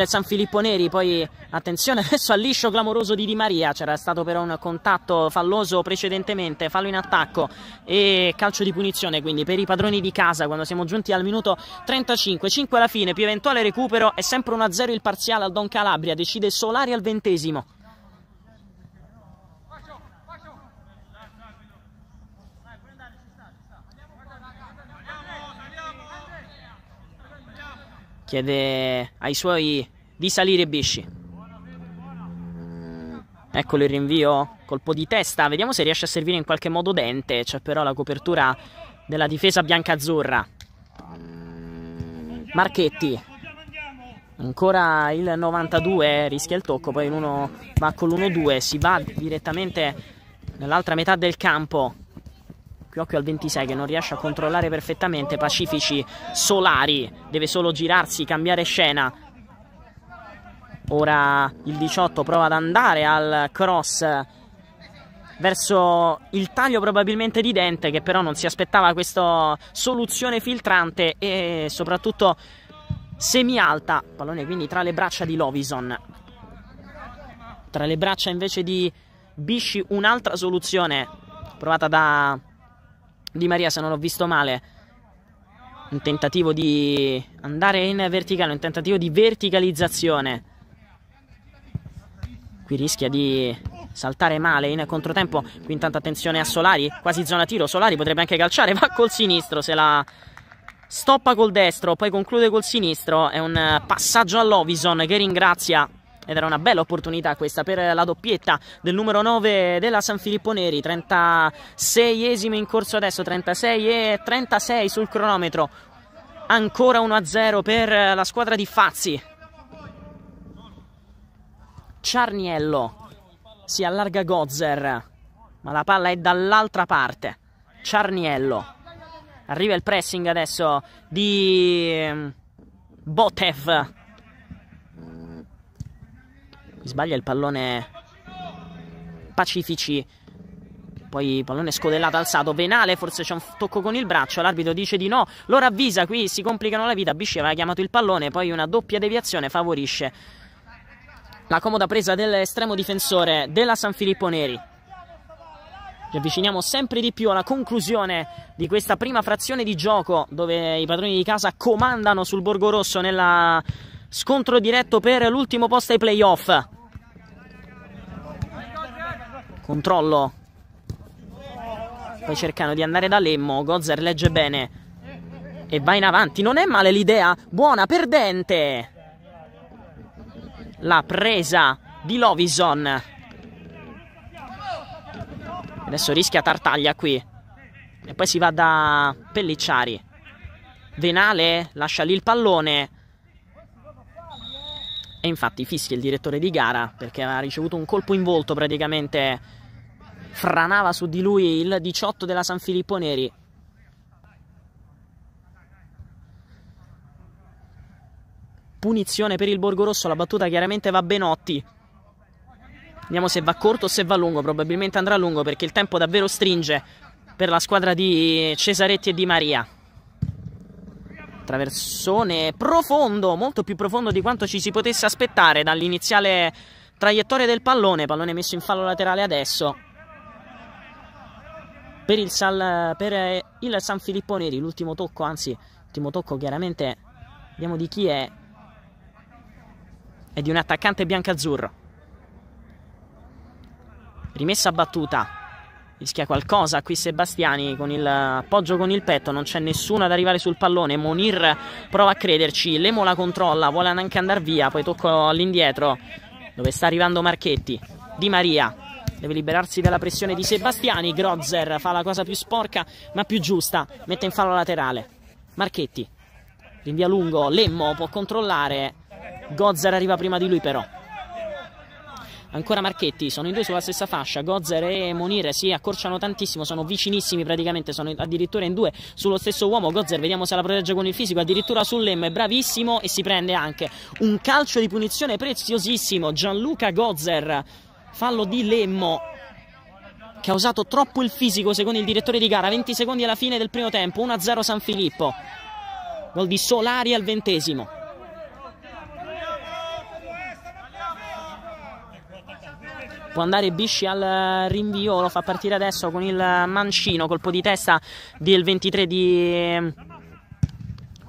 il San Filippo Neri. Poi attenzione adesso al liscio clamoroso di Di Maria. C'era stato però un contatto falloso precedentemente, fallo in attacco e calcio di punizione quindi per i padroni di casa quando siamo giunti al minuto 35. 5 alla fine più eventuale recupero è sempre 1-0 il parziale al Don Calabria. Decide Solari al ventesimo. chiede ai suoi di salire Bisci. Eccolo il rinvio, colpo di testa, vediamo se riesce a servire in qualche modo Dente, c'è però la copertura della difesa bianca-azzurra. Marchetti, ancora il 92, rischia il tocco, poi in uno va con l'1-2, si va direttamente nell'altra metà del campo. Qui occhio al 26 che non riesce a controllare perfettamente Pacifici Solari, deve solo girarsi, cambiare scena. Ora il 18 prova ad andare al cross verso il taglio probabilmente di Dente che però non si aspettava questa soluzione filtrante e soprattutto semi alta Pallone quindi tra le braccia di Lovison. Tra le braccia invece di Bisci un'altra soluzione provata da di Maria, se non ho visto male, un tentativo di andare in verticale, un tentativo di verticalizzazione. Qui rischia di saltare male in controtempo. Qui intanto attenzione a Solari, quasi zona tiro. Solari potrebbe anche calciare, va col sinistro, se la stoppa col destro, poi conclude col sinistro. È un passaggio all'Ovison che ringrazia ed era una bella opportunità questa per la doppietta del numero 9 della San Filippo Neri 36esimo in corso adesso 36 e 36 sul cronometro ancora 1-0 per la squadra di Fazzi Ciarniello si allarga Gozer ma la palla è dall'altra parte Ciarniello arriva il pressing adesso di ehm, Botev sbaglia il pallone Pacifici poi pallone scodellato alzato Venale forse c'è un tocco con il braccio l'arbitro dice di no lo ravvisa qui si complicano la vita Bisci aveva chiamato il pallone poi una doppia deviazione favorisce la comoda presa dell'estremo difensore della San Filippo Neri ci avviciniamo sempre di più alla conclusione di questa prima frazione di gioco dove i padroni di casa comandano sul Borgo Rosso nella Scontro diretto per l'ultimo posto ai playoff. Controllo. Poi cercano di andare da Lemmo. Gozer legge bene. E va in avanti. Non è male l'idea. Buona, perdente. La presa di Lovison. Adesso rischia Tartaglia qui. E poi si va da Pellicciari. Venale lascia lì il pallone. E infatti fischia il direttore di gara perché aveva ricevuto un colpo in volto praticamente. Franava su di lui il 18 della San Filippo Neri. Punizione per il Borgo Rosso, la battuta chiaramente va Benotti. Vediamo se va corto o se va lungo, probabilmente andrà lungo perché il tempo davvero stringe per la squadra di Cesaretti e Di Maria. Traversone profondo, molto più profondo di quanto ci si potesse aspettare dall'iniziale traiettoria del pallone. Pallone messo in fallo laterale adesso. Per il, Sal, per eh, il San Filippo Neri, l'ultimo tocco, anzi, l'ultimo tocco chiaramente, vediamo di chi è. È di un attaccante biancazzurro. Rimessa battuta Rischia qualcosa qui Sebastiani con il appoggio con il petto, non c'è nessuno ad arrivare sul pallone, Monir prova a crederci, Lemo la controlla, vuole anche andare via, poi tocco all'indietro dove sta arrivando Marchetti, Di Maria deve liberarsi dalla pressione di Sebastiani, Grozzer fa la cosa più sporca ma più giusta, mette in fallo laterale, Marchetti rinvia lungo, Lemmo può controllare, Gozer arriva prima di lui però. Ancora Marchetti, sono in due sulla stessa fascia, Gozer e Monir si accorciano tantissimo, sono vicinissimi praticamente, sono addirittura in due sullo stesso uomo. Gozer vediamo se la protegge con il fisico, addirittura sull'Em, è bravissimo e si prende anche un calcio di punizione preziosissimo. Gianluca Gozer, fallo di Lemmo, che ha usato troppo il fisico secondo il direttore di gara. 20 secondi alla fine del primo tempo, 1-0 San Filippo. Gol di Solari al ventesimo. può andare Bisci al rinvio, lo fa partire adesso con il mancino, colpo di testa del 23 di ehm,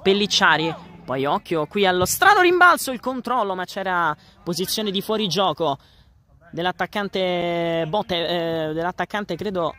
Pellicciari. Poi occhio qui allo strano rimbalzo, il controllo, ma c'era posizione di fuorigioco dell'attaccante Botte, eh, dell'attaccante credo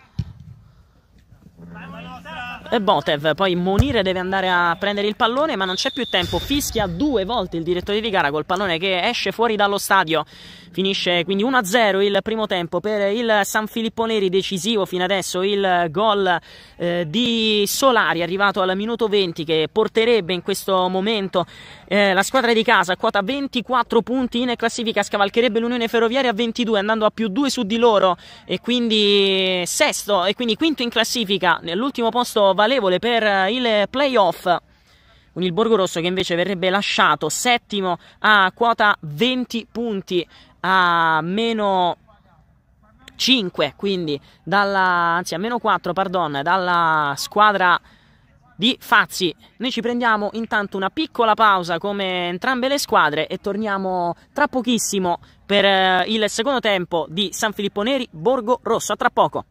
eh, Botev poi Monire deve andare a prendere il pallone ma non c'è più tempo fischia due volte il direttore di gara col pallone che esce fuori dallo stadio finisce quindi 1-0 il primo tempo per il San Filippo Neri decisivo fino adesso il gol eh, di Solari arrivato al minuto 20 che porterebbe in questo momento eh, la squadra di casa a quota 24 punti in classifica scavalcherebbe l'Unione Ferroviaria a 22 andando a più 2 su di loro e quindi sesto e quindi quinto in classifica nell'ultimo posto valevole per eh, il playoff con il Borgo Rosso che invece verrebbe lasciato settimo a quota 20 punti a meno 5 quindi dalla, anzi a meno 4 pardon, dalla squadra di Fazzi. Noi ci prendiamo intanto una piccola pausa come entrambe le squadre e torniamo tra pochissimo per eh, il secondo tempo di San Filippo Neri Borgo Rosso. A tra poco.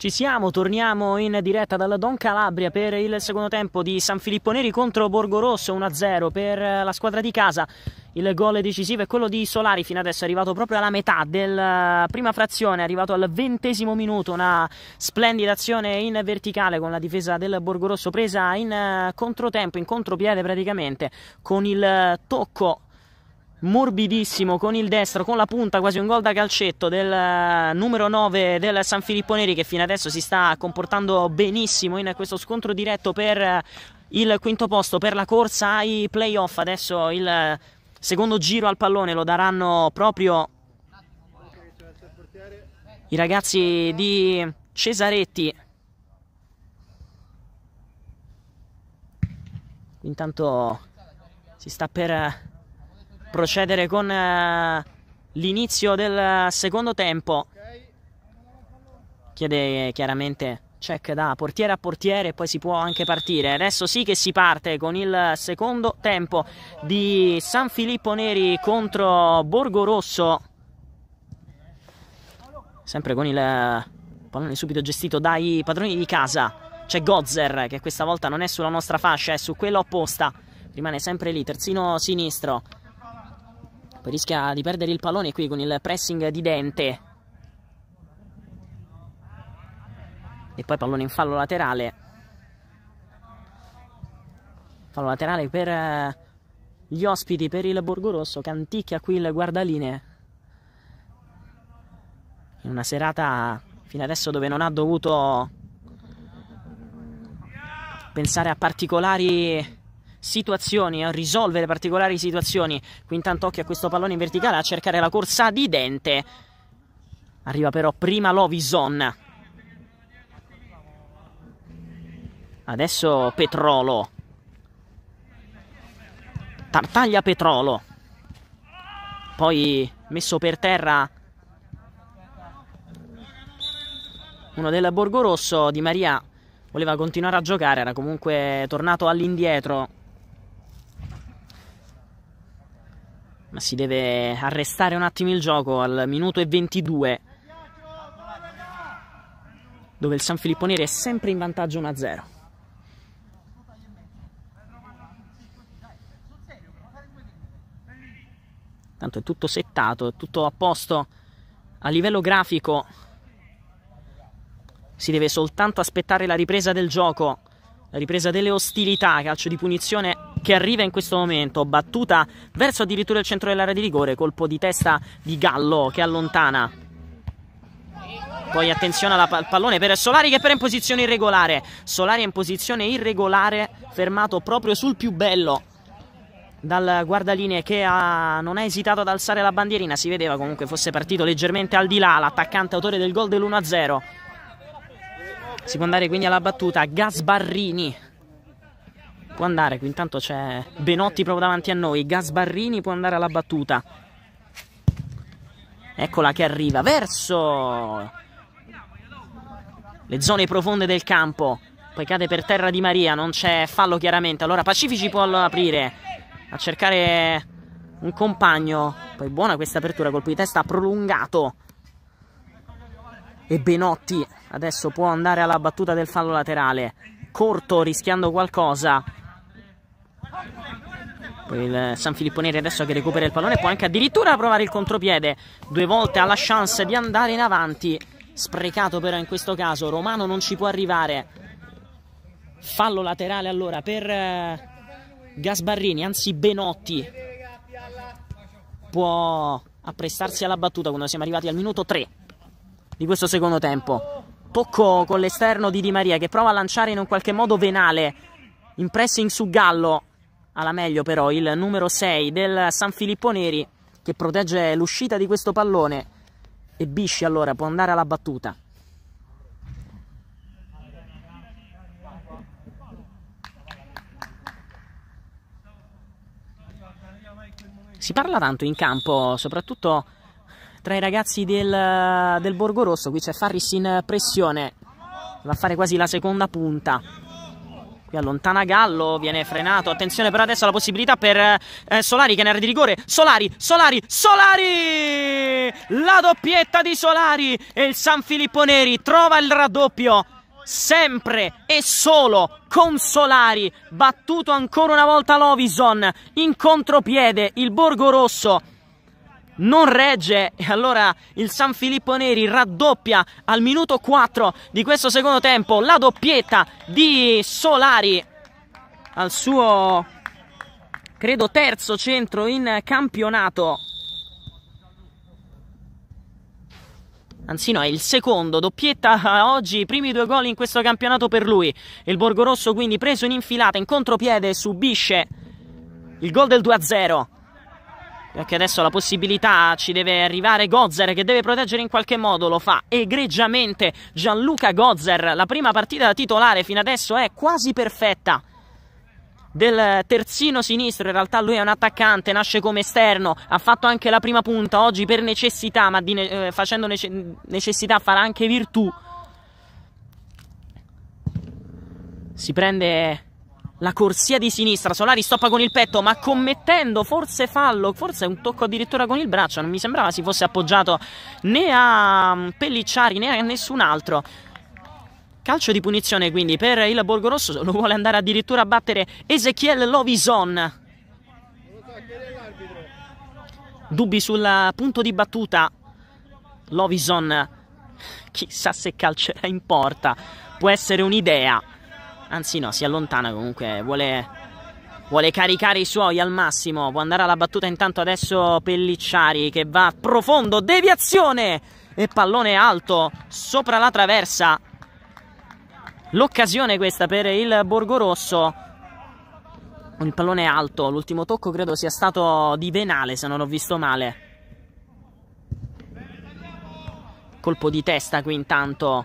Ci siamo, torniamo in diretta dalla Don Calabria per il secondo tempo di San Filippo Neri contro Borgo Rosso 1-0 per eh, la squadra di casa. Il gol decisivo è quello di Solari, fino adesso è arrivato proprio alla metà della eh, prima frazione, è arrivato al ventesimo minuto, una splendida azione in verticale con la difesa del Borgo Rosso presa in eh, controtempo, in contropiede praticamente, con il tocco morbidissimo con il destro, con la punta, quasi un gol da calcetto del eh, numero 9 del San Filippo Neri che fino adesso si sta comportando benissimo in questo scontro diretto per eh, il quinto posto, per la corsa ai playoff. Adesso il eh, secondo giro al pallone lo daranno proprio i ragazzi di Cesaretti. Intanto si sta per procedere con eh, l'inizio del secondo tempo. Chiede eh, chiaramente check da portiere a portiere e poi si può anche partire. Adesso sì che si parte con il secondo tempo di San Filippo Neri contro Borgo Rosso. Sempre con il eh, pallone subito gestito dai padroni di casa. C'è Gozer che questa volta non è sulla nostra fascia, è su quella opposta. Rimane sempre lì, terzino sinistro. Poi rischia di perdere il pallone qui con il pressing di Dente. E poi pallone in fallo laterale. Fallo laterale per eh, gli ospiti, per il Borgo Rosso. Canticchia qui il guardaline. In una serata fino adesso dove non ha dovuto pensare a particolari situazioni, a risolvere particolari situazioni. Qui intanto occhio a questo pallone in verticale a cercare la corsa di Dente. Arriva però prima Lovison. Adesso Petrolo. Tartaglia Petrolo. Poi messo per terra uno del Borgo Rosso. Di Maria voleva continuare a giocare, era comunque tornato all'indietro ma si deve arrestare un attimo il gioco al minuto e 22 dove il San Filippo Neri è sempre in vantaggio 1-0 tanto è tutto settato, è tutto a posto a livello grafico si deve soltanto aspettare la ripresa del gioco la ripresa delle ostilità, calcio di punizione che arriva in questo momento, battuta verso addirittura il centro dell'area di rigore, colpo di testa di Gallo che allontana. Poi attenzione al pallone per Solari che però è in posizione irregolare. Solari è in posizione irregolare, fermato proprio sul più bello dal guardaline che ha, non ha esitato ad alzare la bandierina. Si vedeva comunque fosse partito leggermente al di là l'attaccante autore del gol dell'1-0. Si può andare quindi alla battuta. Gasbarrini. Può andare, qui intanto c'è Benotti proprio davanti a noi. Gasbarrini può andare alla battuta. Eccola che arriva verso le zone profonde del campo. Poi cade per terra Di Maria, non c'è fallo chiaramente. Allora Pacifici può aprire a cercare un compagno. Poi buona questa apertura, colpo di testa prolungato e Benotti adesso può andare alla battuta del fallo laterale corto rischiando qualcosa poi il San Filippo Neri adesso che recupera il pallone può anche addirittura provare il contropiede due volte ha la chance di andare in avanti sprecato però in questo caso Romano non ci può arrivare fallo laterale allora per eh, Gasbarrini anzi Benotti può apprestarsi alla battuta quando siamo arrivati al minuto 3 di questo secondo tempo. Tocco con l'esterno di Di Maria che prova a lanciare in un qualche modo venale in pressing su Gallo. Alla meglio però il numero 6 del San Filippo Neri che protegge l'uscita di questo pallone e Bisci allora può andare alla battuta. Si parla tanto in campo, soprattutto tra i ragazzi del, del Borgo Rosso. Qui c'è Farris in pressione, va a fare quasi la seconda punta. Qui allontana Gallo, viene frenato. Attenzione però adesso alla possibilità per eh, Solari che ne era di rigore. Solari, Solari, Solari! La doppietta di Solari e il San Filippo Neri trova il raddoppio. Sempre e solo con Solari, battuto ancora una volta Lovison in contropiede il Borgo Rosso non regge e allora il San Filippo Neri raddoppia al minuto 4 di questo secondo tempo la doppietta di Solari al suo credo terzo centro in campionato anzi no, è il secondo, doppietta oggi, i primi due gol in questo campionato per lui. Il Borgorosso quindi preso in infilata, in contropiede subisce il gol del 2-0. Perché adesso la possibilità ci deve arrivare Gozer che deve proteggere in qualche modo, lo fa egregiamente Gianluca Gozer. La prima partita da titolare fino adesso è quasi perfetta del terzino sinistro. In realtà lui è un attaccante, nasce come esterno, ha fatto anche la prima punta oggi per necessità, ma ne eh, facendo nece necessità farà anche virtù. Si prende la corsia di sinistra, Solari stoppa con il petto, ma commettendo forse fallo, forse un tocco addirittura con il braccio. Non mi sembrava si fosse appoggiato né a mm, Pellicciari né a nessun altro. Calcio di punizione quindi per il Borgo Rosso, lo vuole andare addirittura a battere Ezechiel Lovison. Dubbi sul punto di battuta. Lovison, chissà se calcerà in porta, può essere un'idea. Anzi no, si allontana comunque, vuole, vuole caricare i suoi al massimo. Può andare alla battuta intanto adesso Pellicciari che va profondo, deviazione! E pallone alto sopra la traversa. L'occasione questa per il Borgo Borgorosso. Il pallone alto, l'ultimo tocco credo sia stato di Venale se non ho visto male. Colpo di testa qui intanto.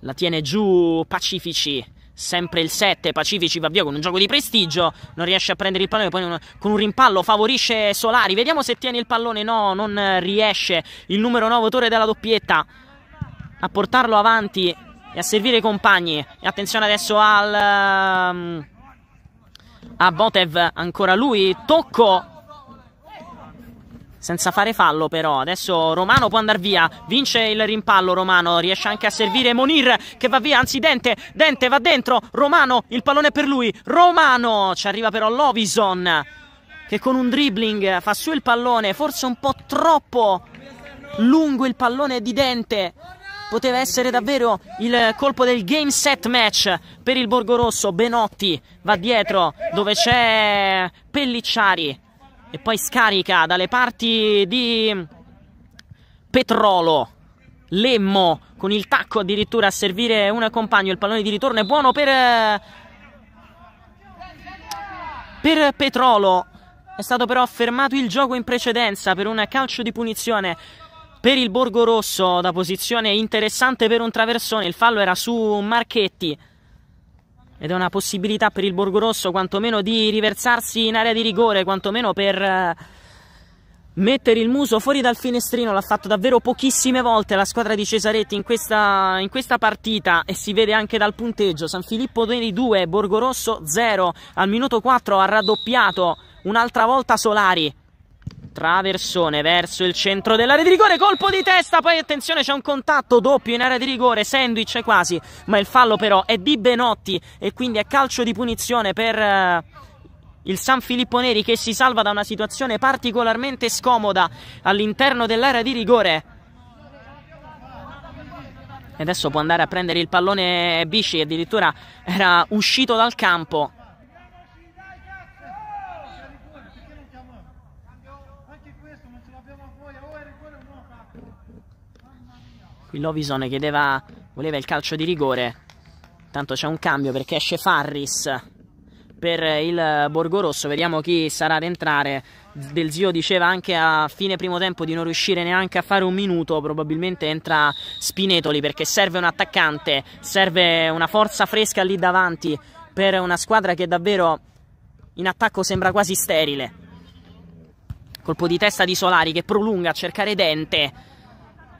La tiene giù Pacifici sempre il 7, Pacifici va via con un gioco di prestigio, non riesce a prendere il pallone, poi con un rimpallo favorisce Solari, vediamo se tiene il pallone, no, non riesce il numero 9 autore della doppietta a portarlo avanti e a servire i compagni, e attenzione adesso al... Ehm, a Botev, ancora lui, tocco senza fare fallo però. Adesso Romano può andare via, vince il rimpallo Romano, riesce anche a servire Monir che va via, anzi Dente, Dente va dentro, Romano, il pallone per lui, Romano, ci arriva però Lovison che con un dribbling fa su il pallone, forse un po' troppo lungo il pallone di Dente. Poteva essere davvero il colpo del game set match per il Borgo Rosso Benotti va dietro dove c'è Pellicciari e poi scarica dalle parti di Petrolo. Lemmo con il tacco addirittura a servire un compagno. Il pallone di ritorno è buono per, per Petrolo. È stato però fermato il gioco in precedenza per un calcio di punizione per il Borgo Rosso da posizione interessante per un traversone. Il fallo era su Marchetti ed è una possibilità per il Borgo Rosso quantomeno di riversarsi in area di rigore, quantomeno per eh, mettere il muso fuori dal finestrino, l'ha fatto davvero pochissime volte la squadra di Cesaretti in questa, in questa, partita e si vede anche dal punteggio, San Filippo Deni 2, Borgo Rosso 0, al minuto 4 ha raddoppiato un'altra volta Solari, Traversone verso il centro dell'area di rigore, colpo di testa, poi attenzione c'è un contatto doppio in area di rigore, sandwich quasi, ma il fallo però è di Benotti e quindi è calcio di punizione per eh, il San Filippo Neri che si salva da una situazione particolarmente scomoda all'interno dell'area di rigore. E adesso può andare a prendere il pallone Bisci, addirittura era uscito dal campo. Qui Lovison chiedeva, voleva il calcio di rigore. Tanto c'è un cambio perché esce Farris per il Borgo Rosso. Vediamo chi sarà ad entrare. Del Zio diceva anche a fine primo tempo di non riuscire neanche a fare un minuto. Probabilmente entra Spinetoli perché serve un attaccante, serve una forza fresca lì davanti per una squadra che davvero in attacco sembra quasi sterile. Colpo di testa di Solari che prolunga a cercare Dente.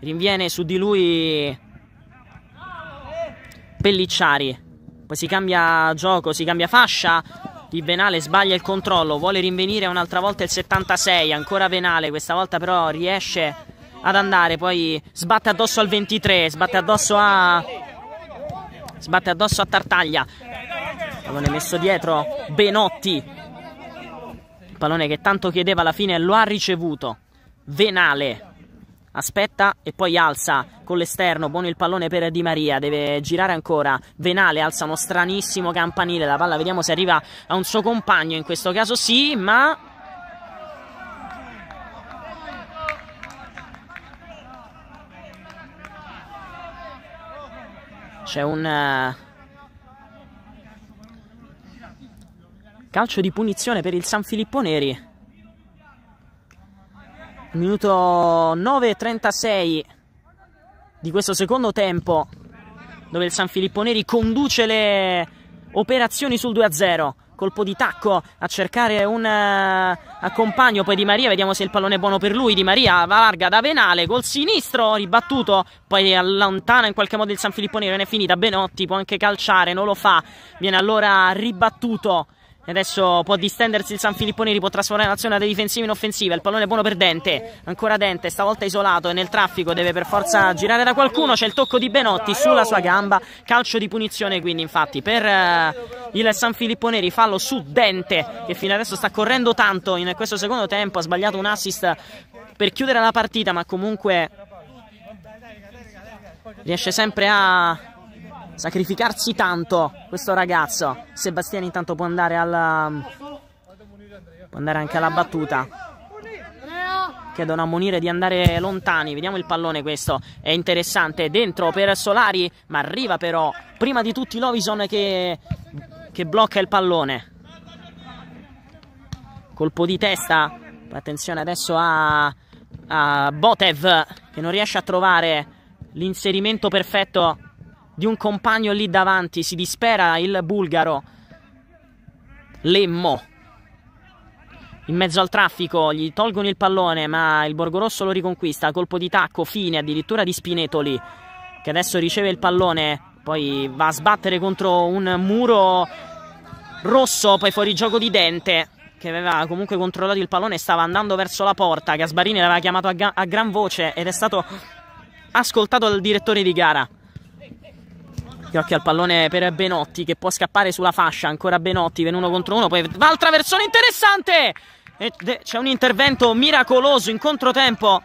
Rinviene su di lui Pellicciari. Poi si cambia gioco, si cambia fascia. Di Venale sbaglia il controllo, vuole rinvenire un'altra volta il 76, ancora Venale, questa volta però riesce ad andare, poi sbatte addosso al 23, sbatte addosso a sbatte addosso a Tartaglia. Pallone messo dietro Benotti. Il pallone che tanto chiedeva alla fine lo ha ricevuto. Venale aspetta e poi alza con l'esterno, buono il pallone per Di Maria, deve girare ancora, Venale alza uno stranissimo campanile, la palla vediamo se arriva a un suo compagno, in questo caso sì, ma... C'è un... Eh, calcio di punizione per il San Filippo Neri. Minuto 9.36 di questo secondo tempo dove il San Filippo Neri conduce le operazioni sul 2-0. Colpo di tacco a cercare un uh, eh, compagno poi Di Maria, vediamo se il pallone è buono per lui. Di Maria va larga da Venale, col sinistro ribattuto, poi allontana in qualche modo il San Filippo Neri non è finita. Benotti può anche calciare, non lo fa. Viene allora ribattuto Adesso può distendersi il San Filippo Neri, può trasformare l'azione da difensiva in offensiva. Il pallone è buono per Dente, ancora Dente, stavolta isolato e nel traffico deve per forza girare da qualcuno. C'è il tocco di Benotti sulla sua gamba, calcio di punizione quindi infatti per uh, il San Filippo Neri. fallo su Dente che fino adesso sta correndo tanto in questo secondo tempo, ha sbagliato un assist per chiudere la partita ma comunque riesce sempre a sacrificarsi tanto questo ragazzo. Sebastiani intanto può andare alla può andare anche alla battuta. Chiedono a Monire di andare lontani. Vediamo il pallone questo. È interessante. Dentro per Solari. Ma arriva però prima di tutti Lovison che, che blocca il pallone. Colpo di testa. Attenzione adesso a, a Botev che non riesce a trovare l'inserimento perfetto di un compagno lì davanti. Si dispera il bulgaro. Lemmo. In mezzo al traffico gli tolgono il pallone, ma il Borgorosso lo riconquista. Colpo di tacco, fine addirittura di Spinetoli, che adesso riceve il pallone, poi va a sbattere contro un muro rosso, poi fuori gioco di Dente che aveva comunque controllato il pallone e stava andando verso la porta. Gasbarini l'aveva chiamato a, a, gran voce ed è stato ascoltato dal direttore di gara. Gli occhi al pallone per Benotti che può scappare sulla fascia. Ancora Benotti, viene uno contro uno. Poi va al traversone interessante. C'è un intervento miracoloso in controtempo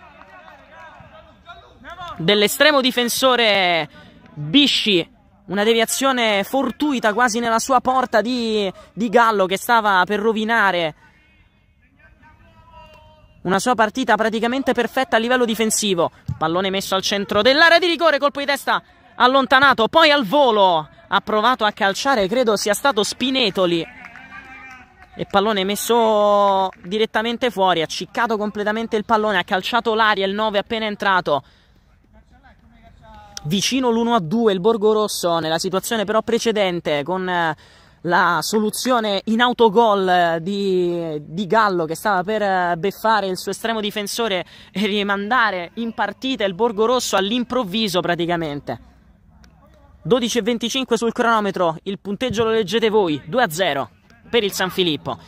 dell'estremo difensore Bisci. Una deviazione fortuita quasi nella sua porta di, di Gallo che stava per rovinare una sua partita praticamente perfetta a livello difensivo. Pallone messo al centro dell'area di rigore, colpo di testa allontanato, poi al volo ha provato a calciare, credo sia stato Spinetoli. E pallone messo direttamente fuori, ha ciccato completamente il pallone, ha calciato l'aria, il 9 appena entrato. Vicino l'1 a 2 il Borgo Rosso nella situazione però precedente con eh, la soluzione in autogol eh, di, di, Gallo che stava per eh, beffare il suo estremo difensore e rimandare in partita il Borgo Rosso all'improvviso praticamente. 12.25 sul cronometro, il punteggio lo leggete voi, 2-0 per il San Filippo.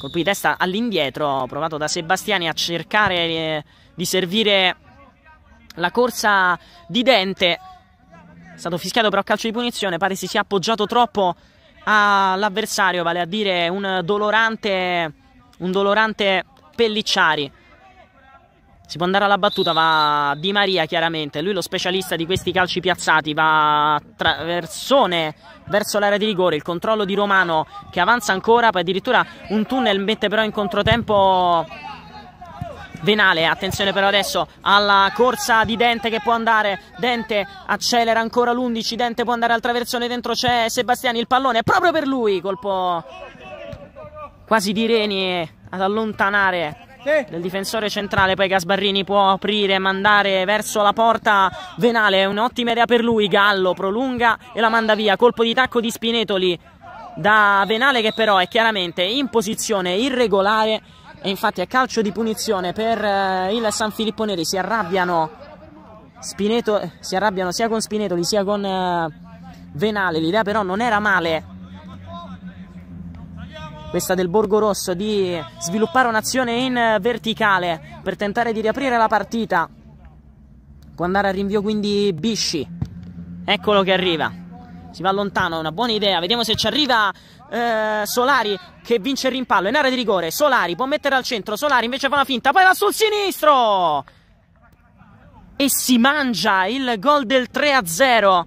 Colpo di testa all'indietro, provato da Sebastiani a cercare eh, di servire la corsa di Dente. È stato fischiato però a calcio di punizione, pare si sia appoggiato troppo all'avversario, vale a dire un dolorante, un dolorante Pellicciari. Si può andare alla battuta, va Di Maria chiaramente, lui lo specialista di questi calci piazzati, va traversone verso l'area di rigore, il controllo di Romano che avanza ancora, poi addirittura un tunnel mette però in controtempo Venale, attenzione però adesso alla corsa di Dente che può andare, Dente accelera ancora l'11, Dente può andare al traversone, dentro c'è Sebastiani, il pallone è proprio per lui, colpo quasi di Reni ad allontanare del difensore centrale. Poi Gasbarrini può aprire, e mandare verso la porta Venale. È un'ottima idea per lui. Gallo prolunga e la manda via. Colpo di tacco di Spinetoli da Venale che però è chiaramente in posizione irregolare. E infatti è calcio di punizione per eh, il San Filippo Neri. Si arrabbiano, Spineto, eh, si arrabbiano sia con Spinetoli sia con eh, Venale. L'idea però non era male questa del Borgo Rosso, di sviluppare un'azione in verticale per tentare di riaprire la partita. Può andare a rinvio quindi Bisci. Eccolo che arriva. Si va lontano, una buona idea. Vediamo se ci arriva eh, Solari che vince il rimpallo in area di rigore. Solari può mettere al centro. Solari invece fa una finta, poi va sul sinistro. E si mangia il gol del 3-0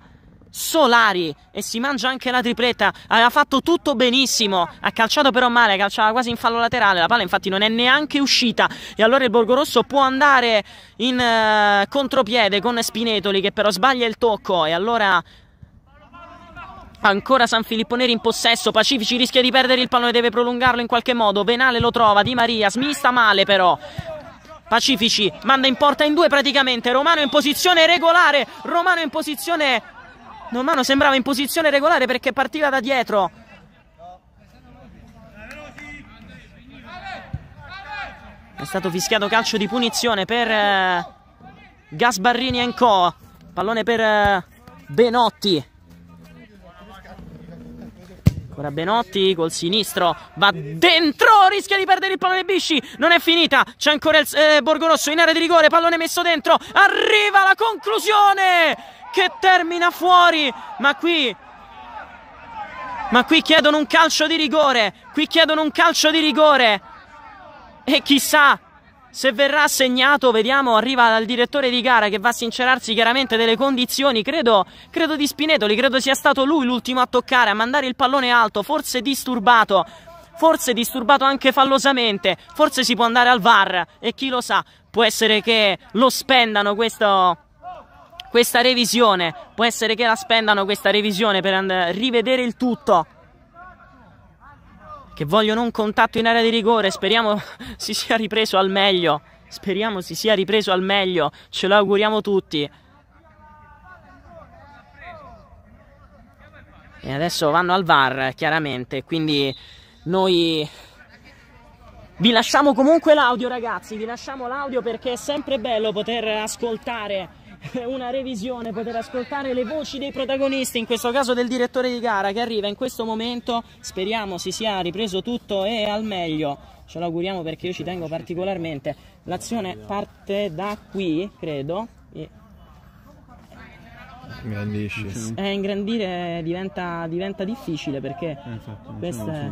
Solari e si mangia anche la tripletta. Aveva fatto tutto benissimo, ha calciato però male, calciava quasi in fallo laterale. La palla infatti non è neanche uscita e allora il Borgo Rosso può andare in uh, contropiede con Spinetoli che però sbaglia il tocco e allora Ancora San Filippo Neri in possesso, Pacifici rischia di perdere il pallone, deve prolungarlo in qualche modo, Venale lo trova, Di Maria smista male però. Pacifici manda in porta in due praticamente, Romano in posizione regolare, Romano in posizione non mano sembrava in posizione regolare perché partiva da dietro. È stato fischiato calcio di punizione per eh, Gasbarrini e Co. Pallone per eh, Benotti. Ora Benotti col sinistro va dentro, rischia di perdere il pallone Bisci, non è finita, c'è ancora il eh, Borgorosso in area di rigore, pallone messo dentro, arriva la conclusione che termina fuori, ma qui ma qui chiedono un calcio di rigore, qui chiedono un calcio di rigore. E chissà se verrà segnato, vediamo, arriva dal direttore di gara che va a sincerarsi chiaramente delle condizioni. Credo, credo di Spinetoli, credo sia stato lui l'ultimo a toccare, a mandare il pallone alto, forse disturbato. Forse disturbato anche fallosamente, forse si può andare al VAR e chi lo sa, può essere che lo spendano questo questa revisione. Può essere che la spendano questa revisione per rivedere il tutto. Che vogliono un contatto in area di rigore. Speriamo si sia ripreso al meglio. Speriamo si sia ripreso al meglio. Ce lo auguriamo tutti. E adesso vanno al VAR, chiaramente. Quindi noi vi lasciamo comunque l'audio, ragazzi. Vi lasciamo l'audio perché è sempre bello poter ascoltare eh, una revisione, poter ascoltare le voci dei protagonisti, in questo caso del direttore di gara che arriva in questo momento, speriamo si sia ripreso tutto e al meglio. Ce l'auguriamo perché io ci tengo particolarmente. L'azione parte da qui, credo. Ingrandisce. Eh, ingrandire diventa, diventa difficile perché eh, è...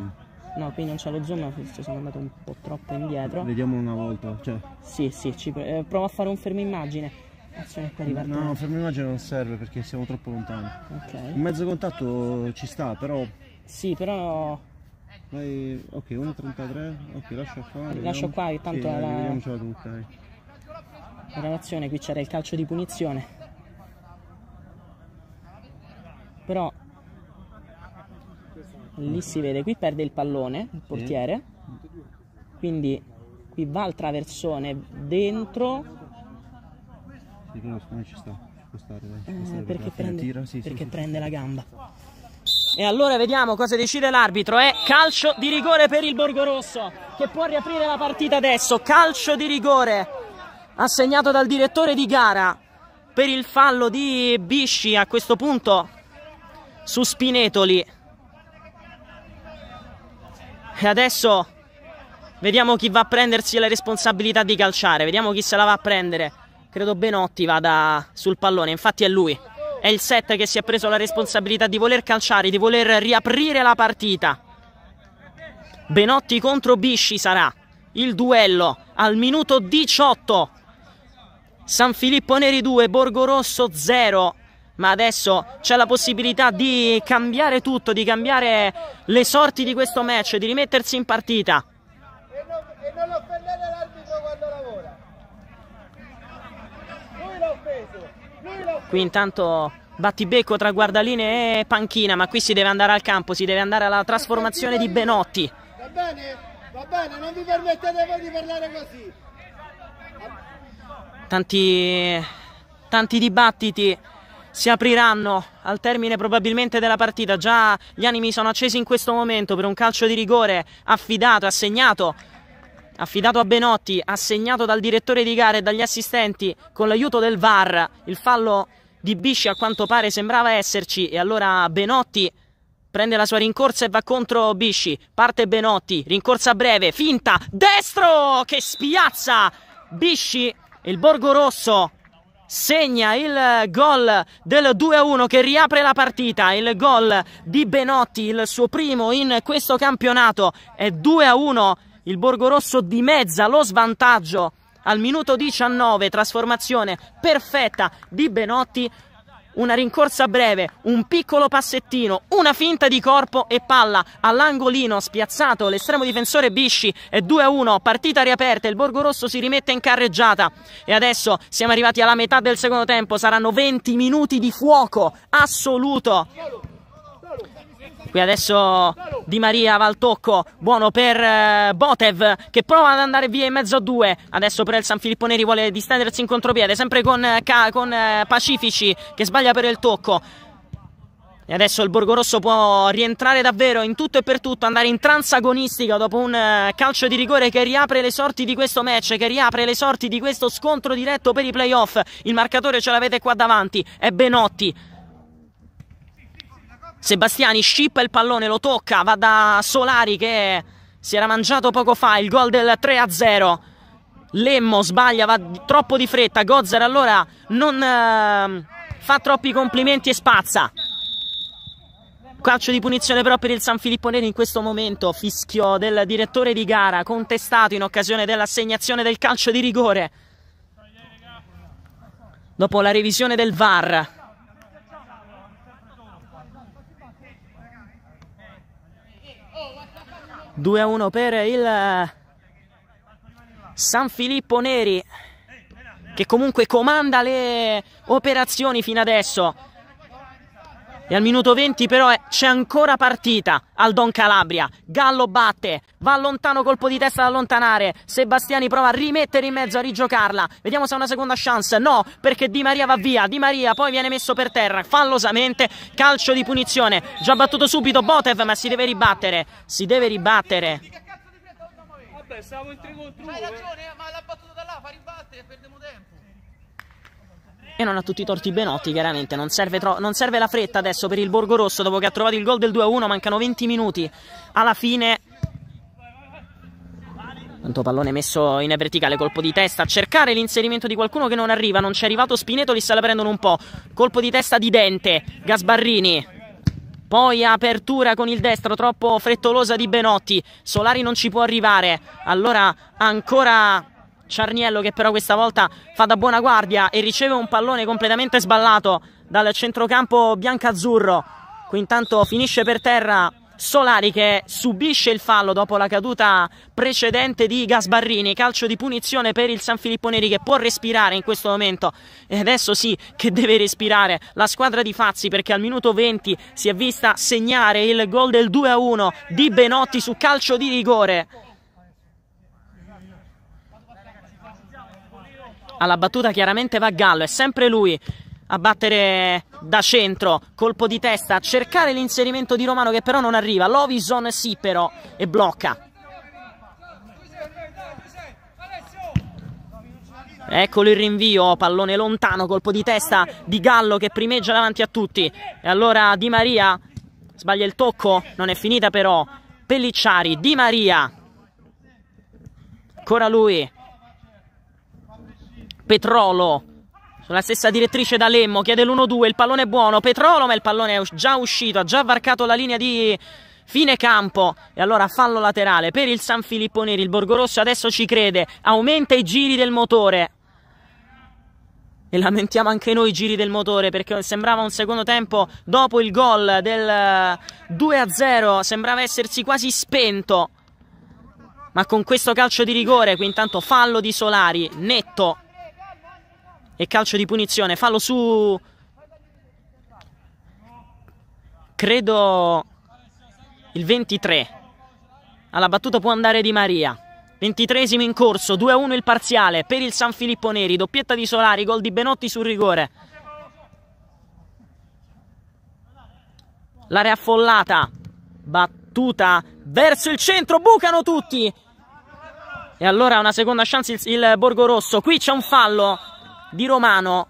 No, qui non c'è lo zoom, sono andato un po' troppo indietro. Vediamo una volta, cioè. Sì, sì, ci... eh, provo a fare un fermo immagine. Cioè, no, no, fermo immagine non serve perché siamo troppo lontani. Okay. Il mezzo contatto ci sta, però. Sì, però. Vai... Ok, 1.33, ok, lascia qua. Lascio qua che tanto sì, era. Vediamocela tutta, dai. In relazione qui c'era il calcio di punizione. Però lì si vede, qui perde il pallone, il portiere. Sì. Quindi qui va il traversone dentro sì, però come ci sta? Ci stare, dai, ci eh, perché, prende, tira, sì, perché sì, prende la gamba. E allora vediamo cosa decide l'arbitro. È eh. calcio di rigore per il Borgo Rosso che può riaprire la partita adesso. Calcio di rigore assegnato dal direttore di gara per il fallo di Bisci a questo punto su Spinetoli. E adesso vediamo chi va a prendersi la responsabilità di calciare. Vediamo chi se la va a prendere credo Benotti vada sul pallone, infatti è lui. È il set che si è preso la responsabilità di voler calciare, di voler riaprire la partita. Benotti contro Bisci sarà il duello al minuto 18. San Filippo Neri 2, Borgo Rosso 0. Ma adesso c'è la possibilità di cambiare tutto, di cambiare le sorti di questo match, di rimettersi in partita. Qui intanto battibecco tra guardaline e panchina, ma qui si deve andare al campo, si deve andare alla trasformazione di Benotti. Va bene, va bene, non vi permettete voi di parlare così. Tanti, tanti dibattiti si apriranno al termine probabilmente della partita. Già gli animi sono accesi in questo momento per un calcio di rigore affidato, assegnato affidato a Benotti, assegnato dal direttore di gara e dagli assistenti con l'aiuto del VAR. Il fallo di Bisci a quanto pare sembrava esserci e allora Benotti prende la sua rincorsa e va contro Bisci. Parte Benotti, rincorsa breve, finta, destro che spiazza Bisci e il Borgo Rosso. Segna il gol del 2-1 che riapre la partita, il gol di Benotti, il suo primo in questo campionato è 2-1 il Borgo Rosso dimezza lo svantaggio al minuto 19, trasformazione perfetta di Benotti, una rincorsa breve, un piccolo passettino, una finta di corpo e palla all'angolino spiazzato l'estremo difensore Bisci è 2-1, partita riaperta, il Borgo Rosso si rimette in carreggiata e adesso siamo arrivati alla metà del secondo tempo, saranno 20 minuti di fuoco assoluto Qui adesso Di Maria va al tocco, buono per eh, Botev che prova ad andare via in mezzo a due. Adesso però il San Filippo Neri vuole distendersi in contropiede, sempre con, eh, con eh, Pacifici che sbaglia per il tocco. E adesso il Borgo Rosso può rientrare davvero in tutto e per tutto, andare in transagonistica dopo un calcio di rigore che riapre le sorti di questo match, che riapre le sorti di questo scontro diretto per i playoff. Il marcatore ce l'avete qua davanti, è Benotti. Sebastiani scippa il pallone, lo tocca, va da Solari che si era mangiato poco fa il gol del 3-0. Lemmo sbaglia, va troppo di fretta, Gozzer allora non eh, fa troppi complimenti e spazza. Calcio di punizione però per il San Filippo Neri in questo momento, fischio del direttore di gara, contestato in occasione dell'assegnazione del calcio di rigore. Dopo la revisione del VAR, 2 a 1 per il eh, San Filippo Neri che comunque comanda le operazioni fino adesso e al minuto 20 però c'è ancora partita al Don Calabria. Gallo batte, va lontano colpo di testa ad allontanare. Sebastiani prova a rimettere in mezzo, a rigiocarla. Vediamo se ha una seconda chance. No, perché Di Maria va via. Di Maria poi viene messo per terra fallosamente. Calcio di punizione. Già battuto subito Botev, ma si deve ribattere. Si deve ribattere. Vabbè, stavo in 3 contro 1. Hai ragione, ma l'ha battuto da là, fa ribattere, perde e non ha tutti i torti Benotti, chiaramente. Non serve, tro- non serve la fretta adesso per il Borgo Rosso dopo che ha trovato il gol del 2-1. Mancano 20 minuti alla fine. Tanto pallone messo in verticale, colpo di testa, a cercare l'inserimento di qualcuno che non arriva, non c'è arrivato Spinetoli, se la prendono un po'. Colpo di testa di Dente, Gasbarrini. Poi apertura con il destro, troppo frettolosa di Benotti. Solari non ci può arrivare. Allora ancora Ciarniello che però questa volta fa da buona guardia e riceve un pallone completamente sballato dal centrocampo biancazzurro. Qui intanto finisce per terra Solari che subisce il fallo dopo la caduta precedente di Gasbarrini, calcio di punizione per il San Filippo Neri che può respirare in questo momento e adesso sì che deve respirare la squadra di Fazzi perché al minuto 20 si è vista segnare il gol del 2-1 di Benotti su calcio di rigore alla battuta chiaramente va Gallo, è sempre lui a battere da centro, colpo di testa, a cercare l'inserimento di Romano che però non arriva, Lovison sì però e blocca. Eccolo il rinvio, pallone lontano, colpo di testa di Gallo che primeggia davanti a tutti. E allora Di Maria sbaglia il tocco, non è finita però. Pellicciari, Di Maria. Ancora lui, Petrolo sulla stessa direttrice da Lemmo, chiede l'1-2, il pallone è buono, Petrolo ma il pallone è già uscito, ha già varcato la linea di fine campo e allora fallo laterale per il San Filippo Neri, il Borgorosso adesso ci crede, aumenta i giri del motore. E lamentiamo anche noi i giri del motore perché sembrava un secondo tempo dopo il gol del 2-0, eh, sembrava essersi quasi spento. Ma con questo calcio di rigore, qui intanto fallo di Solari, netto e calcio di punizione. Fallo su... Credo... Il 23. Alla battuta può andare Di Maria. 23 in corso, 2-1 il parziale per il San Filippo Neri, doppietta di Solari, gol di Benotti sul rigore. L'area affollata, battuta verso il centro, bucano tutti. E allora una seconda chance il, il Borgo Rosso, qui c'è un fallo di Romano.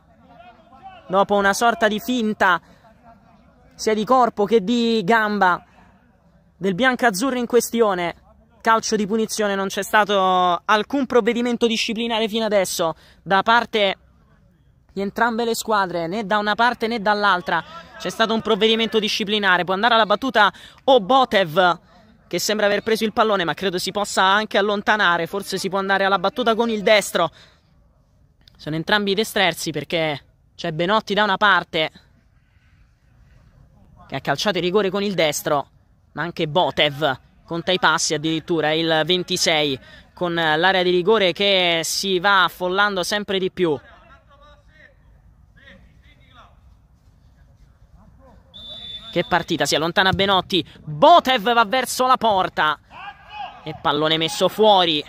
Dopo una sorta di finta sia di corpo che di gamba del biancazzurro in questione. Calcio di punizione, non c'è stato alcun provvedimento disciplinare fino adesso da parte di entrambe le squadre, né da una parte né dall'altra. C'è stato un provvedimento disciplinare. Può andare alla battuta Obotev, che sembra aver preso il pallone, ma credo si possa anche allontanare. Forse si può andare alla battuta con il destro. Sono entrambi destrersi perché c'è Benotti da una parte che ha calciato il rigore con il destro, ma anche Botev conta i passi addirittura, il 26 con l'area di rigore che si va affollando sempre di più. Che partita, si allontana Benotti, Botev va verso la porta e pallone messo fuori.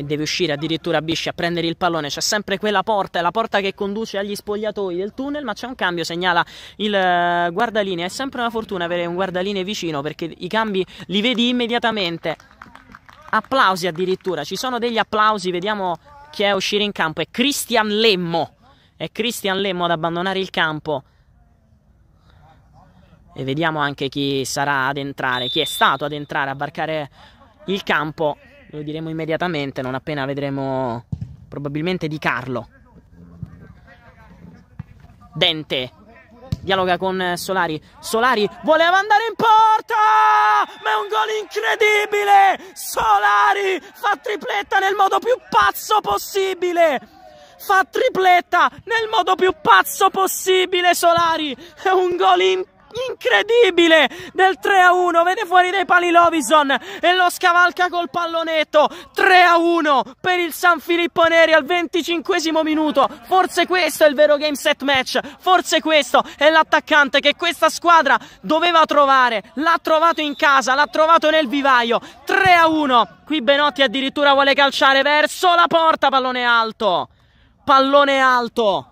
e deve uscire addirittura Bisci a prendere il pallone, c'è sempre quella porta, è la porta che conduce agli spogliatoi del tunnel, ma c'è un cambio, segnala il eh, guardaline è sempre una fortuna avere un guardaline vicino perché i cambi li vedi immediatamente. Applausi addirittura, ci sono degli applausi, vediamo chi è uscire in campo, è Cristian Lemmo, è Cristian Lemmo ad abbandonare il campo e vediamo anche chi sarà ad entrare, chi è stato ad entrare a barcare il campo lo diremo immediatamente non appena vedremo probabilmente Di Carlo. Dente dialoga con Solari. Solari voleva andare in porta! Ma è un gol incredibile! Solari fa tripletta nel modo più pazzo possibile! Fa tripletta nel modo più pazzo possibile, Solari! È un gol incredibile! incredibile del 3 a 1 vede fuori dai pali Lovison e lo scavalca col pallonetto 3 a 1 per il San Filippo Neri al 25 minuto forse questo è il vero game set match forse questo è l'attaccante che questa squadra doveva trovare l'ha trovato in casa l'ha trovato nel vivaio 3 a 1 qui Benotti addirittura vuole calciare verso la porta pallone alto pallone alto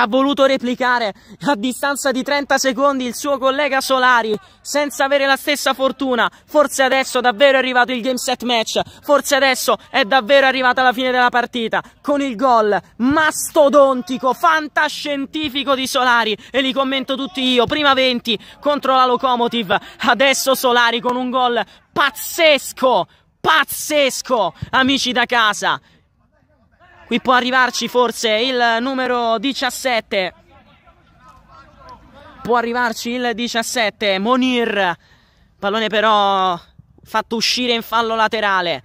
ha voluto replicare a distanza di 30 secondi il suo collega Solari senza avere la stessa fortuna. Forse adesso davvero è arrivato il game set match, forse adesso è davvero arrivata la fine della partita con il gol mastodontico, fantascientifico di Solari e li commento tutti io, prima 20 contro la Locomotive, adesso Solari con un gol pazzesco, pazzesco, amici da casa. Qui può arrivarci forse il numero 17. Può arrivarci il 17, Monir. Pallone però fatto uscire in fallo laterale.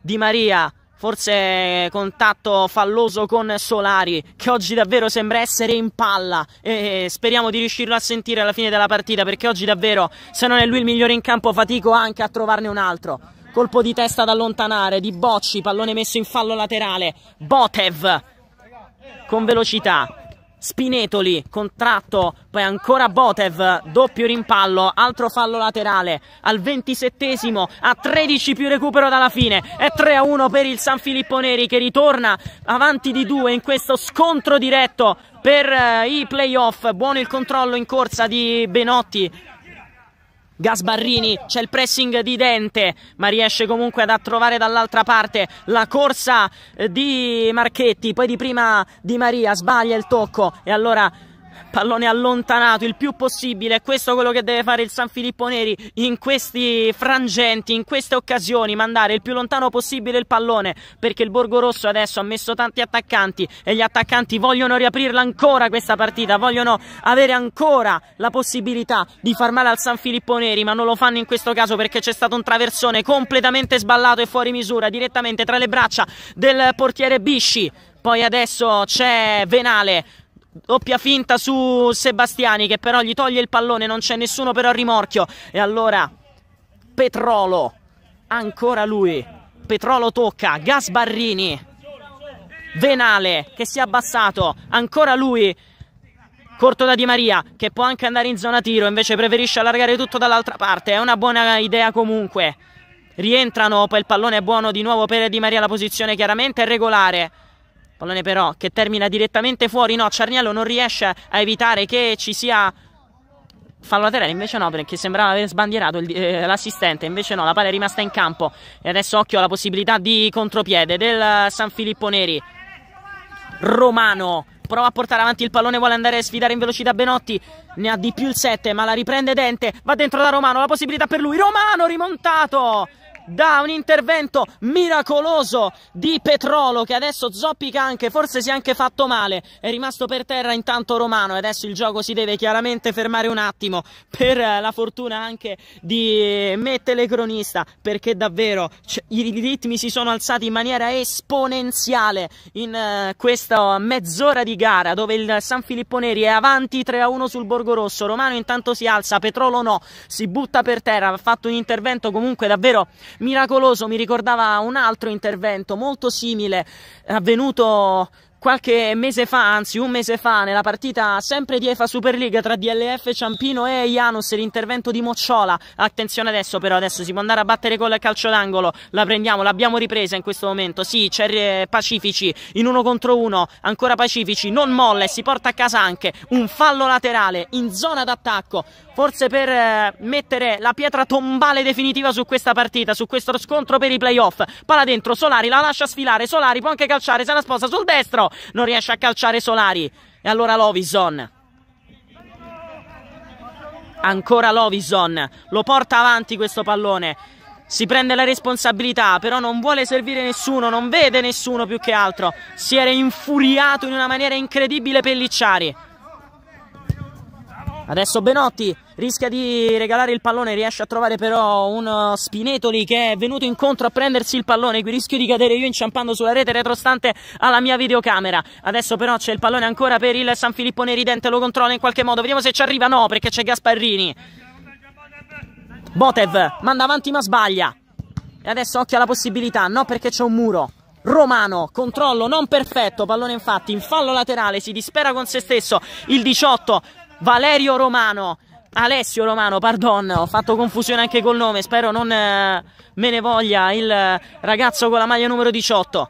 Di Maria, forse contatto falloso con Solari, che oggi davvero sembra essere in palla e speriamo di riuscirlo a sentire alla fine della partita, perché oggi davvero, se non è lui il migliore in campo, fatico anche a trovarne un altro colpo di testa da allontanare di Bocci, pallone messo in fallo laterale, Botev con velocità. Spinetoli, contratto, poi ancora Botev, doppio rimpallo, altro fallo laterale al 27esimo, a 13 più recupero dalla fine, è 3 a 1 per il San Filippo Neri che ritorna avanti di due in questo scontro diretto per eh, i playoff, buono il controllo in corsa di Benotti, Gasbarrini, c'è il pressing di Dente, ma riesce comunque ad trovare dall'altra parte la corsa eh, di Marchetti, poi di prima Di Maria, sbaglia il tocco e allora pallone allontanato il più possibile, questo è quello che deve fare il San Filippo Neri in questi frangenti, in queste occasioni, mandare il più lontano possibile il pallone, perché il Borgo Rosso adesso ha messo tanti attaccanti e gli attaccanti vogliono riaprirla ancora questa partita, vogliono avere ancora la possibilità di far male al San Filippo Neri, ma non lo fanno in questo caso perché c'è stato un traversone completamente sballato e fuori misura, direttamente tra le braccia del portiere Bisci. Poi adesso c'è Venale Doppia finta su Sebastiani che però gli toglie il pallone, non c'è nessuno però a rimorchio. E allora Petrolo, ancora lui. Petrolo tocca, Gasbarrini, Venale che si è abbassato, ancora lui. Corto da Di Maria che può anche andare in zona tiro, invece preferisce allargare tutto dall'altra parte. È una buona idea comunque. Rientrano, poi il pallone è buono di nuovo per Di Maria, la posizione chiaramente è regolare. Pallone però che termina direttamente fuori, no, Ciarniello non riesce a evitare che ci sia fallo laterale, invece no, perché sembrava aver sbandierato eh, l'assistente, invece no, la palla è rimasta in campo e adesso occhio alla possibilità di contropiede del San Filippo Neri. Romano prova a portare avanti il pallone, vuole andare a sfidare in velocità Benotti, ne ha di più il 7 ma la riprende Dente, va dentro da Romano, la possibilità per lui, Romano rimontato da un intervento miracoloso di Petrolo che adesso zoppica anche, forse si è anche fatto male, è rimasto per terra intanto Romano e adesso il gioco si deve chiaramente fermare un attimo per eh, la fortuna anche di me telecronista perché davvero i ritmi si sono alzati in maniera esponenziale in eh, questa mezz'ora di gara dove il San Filippo Neri è avanti 3-1 sul Borgo Rosso, Romano intanto si alza, Petrolo no, si butta per terra, ha fatto un intervento comunque davvero miracoloso mi ricordava un altro intervento molto simile avvenuto qualche mese fa, anzi un mese fa, nella partita sempre di EFA Superliga tra DLF Ciampino e Janus, l'intervento di Mocciola. Attenzione adesso però, adesso si può andare a battere col calcio d'angolo, la prendiamo, l'abbiamo ripresa in questo momento, sì, c'è eh, Pacifici in uno contro uno, ancora Pacifici, non molle, si porta a casa anche un fallo laterale in zona d'attacco, forse per eh, mettere la pietra tombale definitiva su questa partita, su questo scontro per i playoff. Palla dentro, Solari la lascia sfilare, Solari può anche calciare, se la sposa sul destro, non riesce a calciare Solari. E allora Lovison. Ancora Lovison, lo porta avanti questo pallone. Si prende la responsabilità, però non vuole servire nessuno, non vede nessuno più che altro. Si era infuriato in una maniera incredibile Pellicciari. Adesso Benotti rischia di regalare il pallone, riesce a trovare però un uh, Spinetoli che è venuto incontro a prendersi il pallone, qui rischio di cadere io inciampando sulla rete retrostante alla mia videocamera. Adesso però c'è il pallone ancora per il San Filippo Neridente, lo controlla in qualche modo, vediamo se ci arriva, no perché c'è Gasparrini. Botev manda avanti ma sbaglia. E adesso occhio alla possibilità, no perché c'è un muro. Romano, controllo non perfetto, pallone infatti in fallo laterale, si dispera con se stesso il 18 Valerio Romano. Alessio Romano, pardon, ho fatto confusione anche col nome, spero non eh, me ne voglia il eh, ragazzo con la maglia numero 18.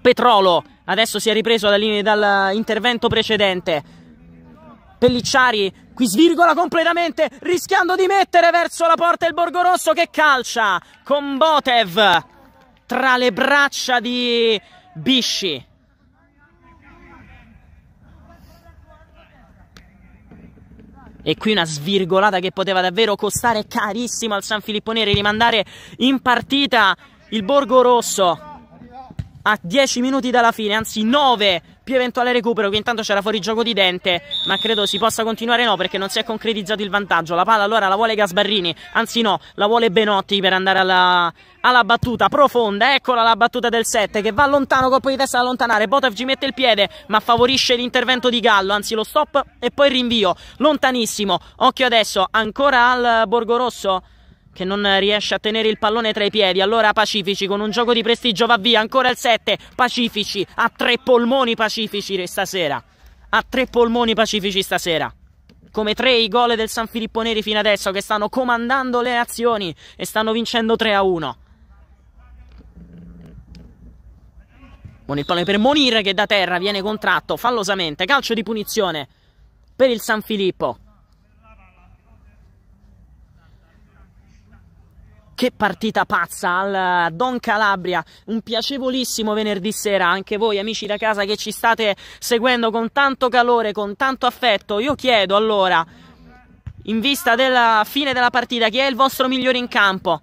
Petrolo, adesso si è ripreso dall'intervento eh, precedente. Pellicciari qui svirgola completamente, rischiando di mettere verso la porta il Borgo Rosso che calcia con Botev tra le braccia di Bisci. E qui una svirgolata che poteva davvero costare carissimo al San Filippo Neri rimandare in partita il Borgo Rosso a 10 minuti dalla fine, anzi 9 più eventuale recupero che intanto c'era fuori gioco di Dente ma credo si possa continuare no perché non si è concretizzato il vantaggio la palla allora la vuole Gasbarrini anzi no la vuole Benotti per andare alla, alla battuta profonda eccola la battuta del 7 che va lontano colpo di testa da allontanare Botev ci mette il piede ma favorisce l'intervento di Gallo anzi lo stop e poi il rinvio lontanissimo occhio adesso ancora al Borgo Rosso che non riesce a tenere il pallone tra i piedi. Allora Pacifici con un gioco di prestigio va via, ancora il 7. Pacifici a tre polmoni pacifici stasera. A tre polmoni pacifici stasera. Come tre i gol del San Filippo Neri fino adesso che stanno comandando le azioni e stanno vincendo 3 a 1. Con il pallone per Monir che da terra viene contratto fallosamente, calcio di punizione per il San Filippo. Che partita pazza al eh, Don Calabria, un piacevolissimo venerdì sera, anche voi amici da casa che ci state seguendo con tanto calore, con tanto affetto. Io chiedo allora, in vista della fine della partita, chi è il vostro migliore in campo?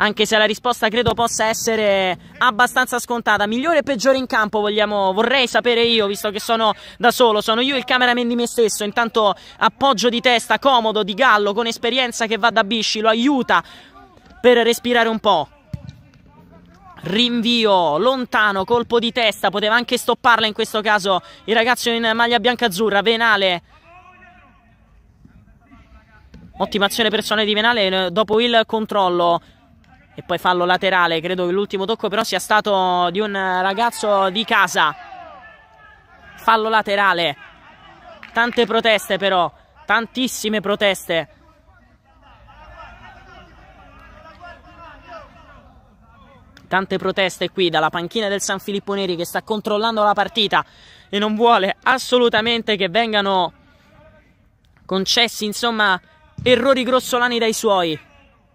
anche se la risposta credo possa essere abbastanza scontata. Migliore o peggiore in campo vogliamo, vorrei sapere io, visto che sono da solo, sono io il cameraman di me stesso, intanto appoggio di testa, comodo, di Gallo, con esperienza che va da Bisci, lo aiuta per respirare un po'. Rinvio lontano, colpo di testa, poteva anche stopparla in questo caso il ragazzo in maglia bianca-azzurra, Venale. Ottima azione personale di Venale eh, dopo il controllo e poi fallo laterale. Credo che l'ultimo tocco però sia stato di un ragazzo di casa. Fallo laterale. Tante proteste però, tantissime proteste. Tante proteste qui dalla panchina del San Filippo Neri che sta controllando la partita e non vuole assolutamente che vengano concessi, insomma, errori grossolani dai suoi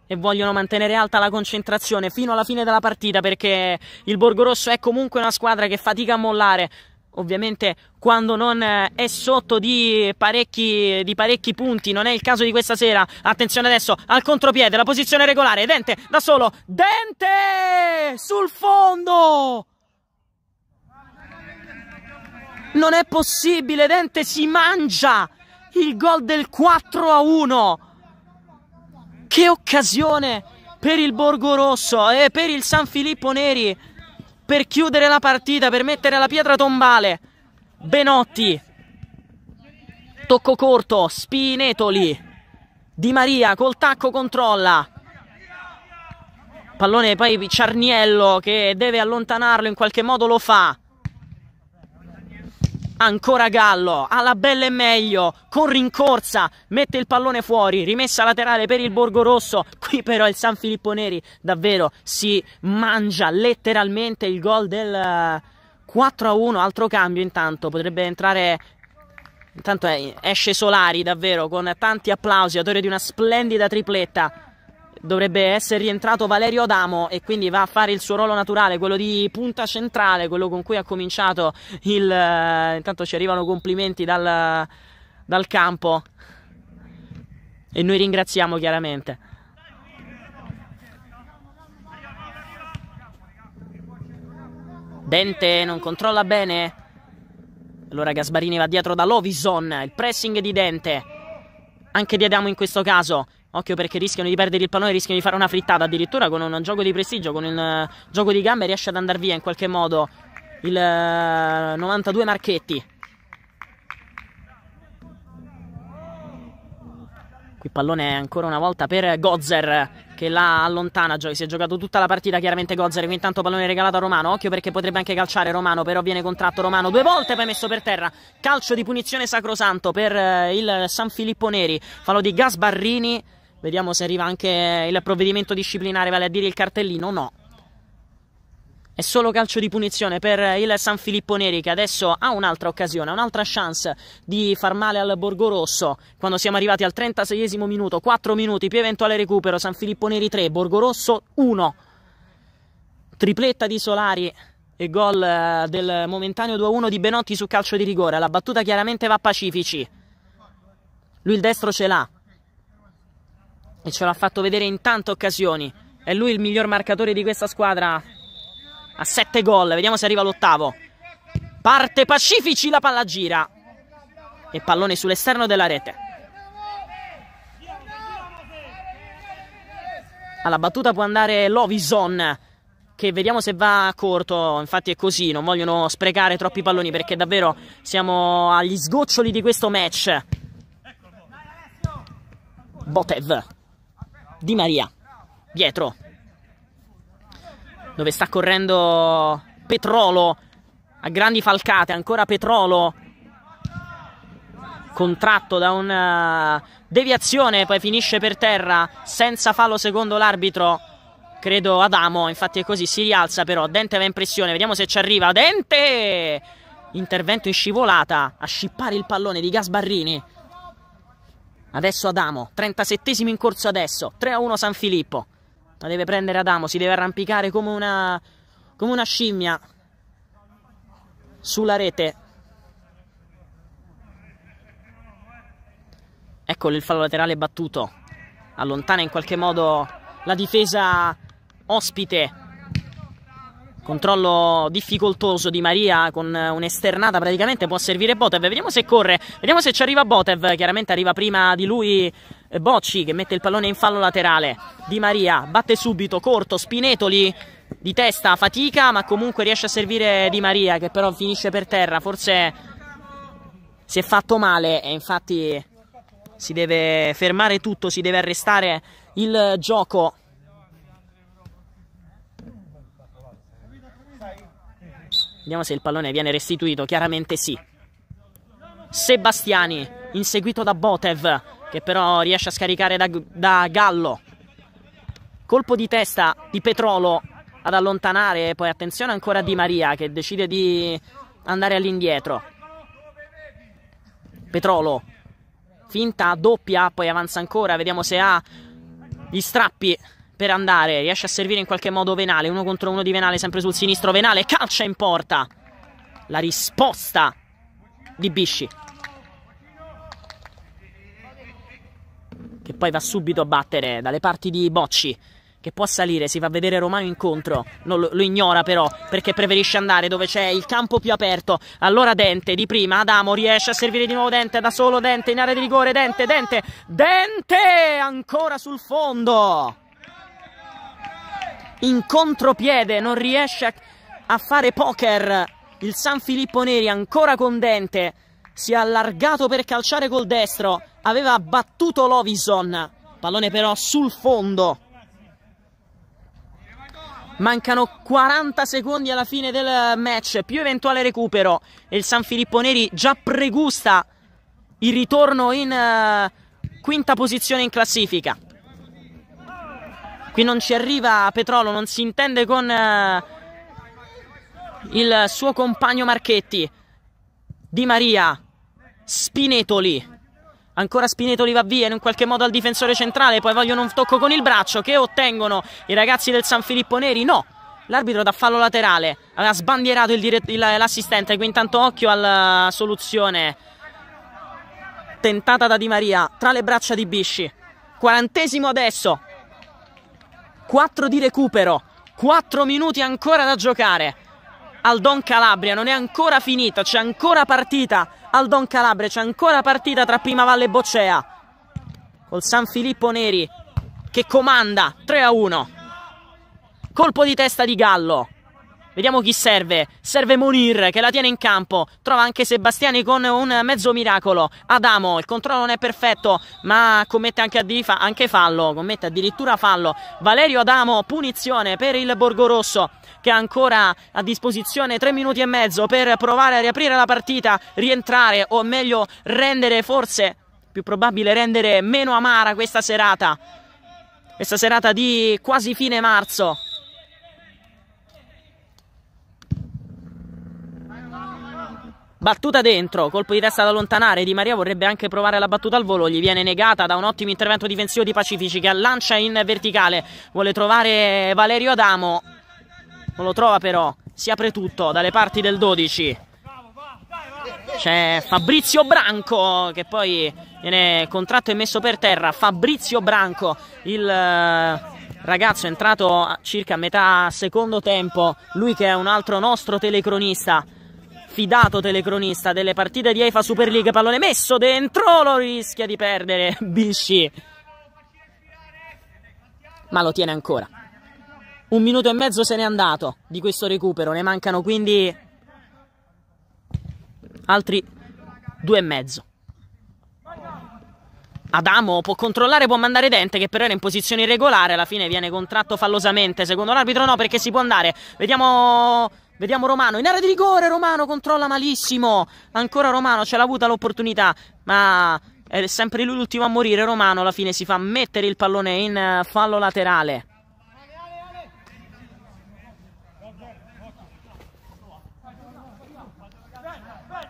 e vogliono mantenere alta la concentrazione fino alla fine della partita perché il Borgo Rosso è comunque una squadra che fatica a mollare. Ovviamente quando non eh, è sotto di parecchi, di parecchi punti, non è il caso di questa sera. Attenzione adesso al contropiede, la posizione regolare, Dente da solo, Dente sul fondo! Non è possibile, Dente si mangia il gol del 4 a 1. Che occasione per il Borgo Rosso e per il San Filippo Neri per chiudere la partita, per mettere la pietra tombale. Benotti, tocco corto, Spinetoli, Di Maria col tacco controlla. Pallone poi Ciarniello che deve allontanarlo, in qualche modo lo fa ancora Gallo, alla bella e meglio, con rincorsa, mette il pallone fuori, rimessa laterale per il Borgo Rosso, qui però il San Filippo Neri davvero si mangia letteralmente il gol del 4 eh, a 1, altro cambio intanto, potrebbe entrare Intanto esce Solari davvero con tanti applausi, autore di una splendida tripletta dovrebbe essere rientrato Valerio Adamo e quindi va a fare il suo ruolo naturale, quello di punta centrale, quello con cui ha cominciato il... Eh, intanto ci arrivano complimenti dal, dal campo e noi ringraziamo chiaramente. Dente non controlla bene. Allora Gasbarini va dietro da Lovison, il pressing di Dente. Anche di Adamo in questo caso. Occhio perché rischiano di perdere il pallone, rischiano di fare una frittata addirittura con un gioco di prestigio, con il eh, gioco di gambe riesce ad andare via in qualche modo il 92 eh, Marchetti. Qui pallone ancora una volta per Gozzer che la allontana, si è giocato tutta la partita chiaramente Gozzer, qui intanto pallone regalato a Romano, occhio perché potrebbe anche calciare Romano, però viene contratto Romano due volte, poi messo per terra, calcio di punizione sacrosanto per eh, il San Filippo Neri, fallo di Gasbarrini Vediamo se arriva anche il provvedimento disciplinare, vale a dire il cartellino. No. È solo calcio di punizione per il San Filippo Neri che adesso ha un'altra occasione, un'altra chance di far male al Borgo Rosso. Quando siamo arrivati al 36 minuto, 4 minuti più eventuale recupero, San Filippo Neri 3, Borgo Rosso 1. Tripletta di Solari e gol eh, del momentaneo 2-1 di Benotti su calcio di rigore. La battuta chiaramente va a Pacifici. Lui il destro ce l'ha e ce l'ha fatto vedere in tante occasioni. È lui il miglior marcatore di questa squadra a 7 gol. Vediamo se arriva all'ottavo. Parte Pacifici, la palla gira. E pallone sull'esterno della rete. Alla battuta può andare Lovison, che vediamo se va a corto. Infatti è così, non vogliono sprecare troppi palloni perché davvero siamo agli sgoccioli di questo match. Botev. Di Maria, dietro, dove sta correndo Petrolo, a grandi falcate, ancora Petrolo, contratto da una eh, deviazione, poi finisce per terra, senza fallo secondo l'arbitro, credo Adamo, infatti è così, si rialza però, Dente va in pressione, vediamo se ci arriva, Dente! Intervento in scivolata, a scippare il pallone di Gasbarrini. Adesso Adamo, 37esimo in corso adesso, 3-1 San Filippo. La deve prendere Adamo, si deve arrampicare come una, come una scimmia sulla rete. Ecco il fallo laterale battuto. Allontana in qualche modo la difesa ospite Controllo difficoltoso di Maria con eh, un'esternata praticamente può servire Botev. Vediamo se corre, vediamo se ci arriva Botev. Chiaramente arriva prima di lui eh, Bocci che mette il pallone in fallo laterale. Di Maria batte subito, corto, Spinetoli di testa, fatica, ma comunque riesce a servire Di Maria che però finisce per terra. Forse si è fatto male e infatti si deve fermare tutto, si deve arrestare il gioco. Vediamo se il pallone viene restituito. Chiaramente sì. Sebastiani, inseguito da Botev, che però riesce a scaricare da, da Gallo. Colpo di testa di Petrolo ad allontanare. Poi attenzione ancora Di Maria che decide di andare all'indietro. Petrolo. Finta doppia, poi avanza ancora. Vediamo se ha gli strappi per andare, riesce a servire in qualche modo Venale, uno contro uno di Venale sempre sul sinistro, Venale calcia in porta, la risposta di Bisci. Che poi va subito a battere dalle parti di Bocci che può salire, si fa vedere Romano incontro, no, lo, lo, ignora però perché preferisce andare dove c'è il campo più aperto, allora Dente di prima, Adamo riesce a servire di nuovo Dente, da solo Dente in area di rigore, Dente, Dente, Dente ancora sul fondo! in contropiede, non riesce a, a fare poker. Il San Filippo Neri ancora con Dente, si è allargato per calciare col destro, aveva battuto Lovison, pallone però sul fondo. Mancano 40 secondi alla fine del match, più eventuale recupero. E il San Filippo Neri già pregusta il ritorno in uh, quinta posizione in classifica. Qui non ci arriva Petrolo, non si intende con eh, il suo compagno Marchetti. Di Maria, Spinetoli. Ancora Spinetoli va via in un qualche modo al difensore centrale, poi vogliono un tocco con il braccio che ottengono i ragazzi del San Filippo Neri. No, l'arbitro da fallo laterale, aveva sbandierato l'assistente, qui intanto occhio alla soluzione tentata da Di Maria tra le braccia di Bisci. Quarantesimo adesso, 4 di recupero, 4 minuti ancora da giocare. Al Don Calabria non è ancora finita, c'è ancora partita. Al Don Calabria c'è ancora partita tra Prima Valle e Boccea. Col San Filippo Neri che comanda 3 a 1. Colpo di testa di Gallo. Vediamo chi serve. Serve Monir che la tiene in campo. Trova anche Sebastiani con un mezzo miracolo. Adamo, il controllo non è perfetto, ma commette anche, Adifa, anche fallo. Commette addirittura fallo. Valerio Adamo, punizione per il Borgo Rosso che ha ancora a disposizione tre minuti e mezzo per provare a riaprire la partita, rientrare o meglio rendere forse più probabile rendere meno amara questa serata. Questa serata di quasi fine marzo. Battuta dentro, colpo di testa da allontanare. Di Maria vorrebbe anche provare la battuta al volo, gli viene negata da un ottimo intervento difensivo di Pacifici che lancia in verticale. Vuole trovare Valerio Adamo. Non lo trova però. Si apre tutto dalle parti del 12. C'è Fabrizio Branco che poi viene contratto e messo per terra. Fabrizio Branco, il eh, ragazzo entrato circa a metà secondo tempo, lui che è un altro nostro telecronista fidato telecronista delle partite di EFA Super League, pallone messo dentro, lo rischia di perdere Bisci. Ma lo tiene ancora. Un minuto e mezzo se n'è andato di questo recupero, ne mancano quindi altri due e mezzo. Adamo può controllare, può mandare Dente che però era in posizione irregolare, alla fine viene contratto fallosamente, secondo l'arbitro no perché si può andare. Vediamo Vediamo Romano, in area di rigore Romano controlla malissimo. Ancora Romano, ce l'ha avuta l'opportunità, ma è sempre lui l'ultimo a morire. Romano alla fine si fa mettere il pallone in eh, fallo laterale.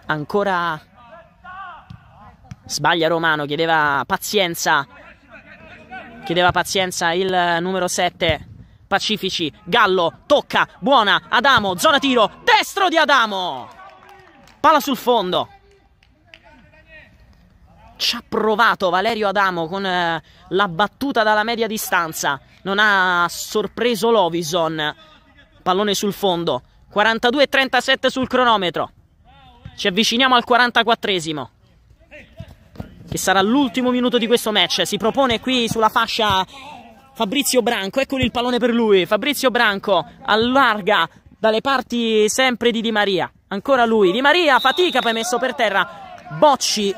Ancora sbaglia Romano, chiedeva pazienza. Chiedeva pazienza il eh, numero 7 pacifici. Gallo, tocca, buona, Adamo, zona tiro, destro di Adamo! Pala sul fondo. Ci ha provato Valerio Adamo con eh, la battuta dalla media distanza. Non ha sorpreso Lovison. Pallone sul fondo. 42-37 sul cronometro. Ci avviciniamo al 44esimo che sarà l'ultimo minuto di questo match. Si propone qui sulla fascia Fabrizio Branco, eccoli il pallone per lui. Fabrizio Branco allarga dalle parti sempre di Di Maria. Ancora lui, Di Maria fatica, poi messo per terra. Bocci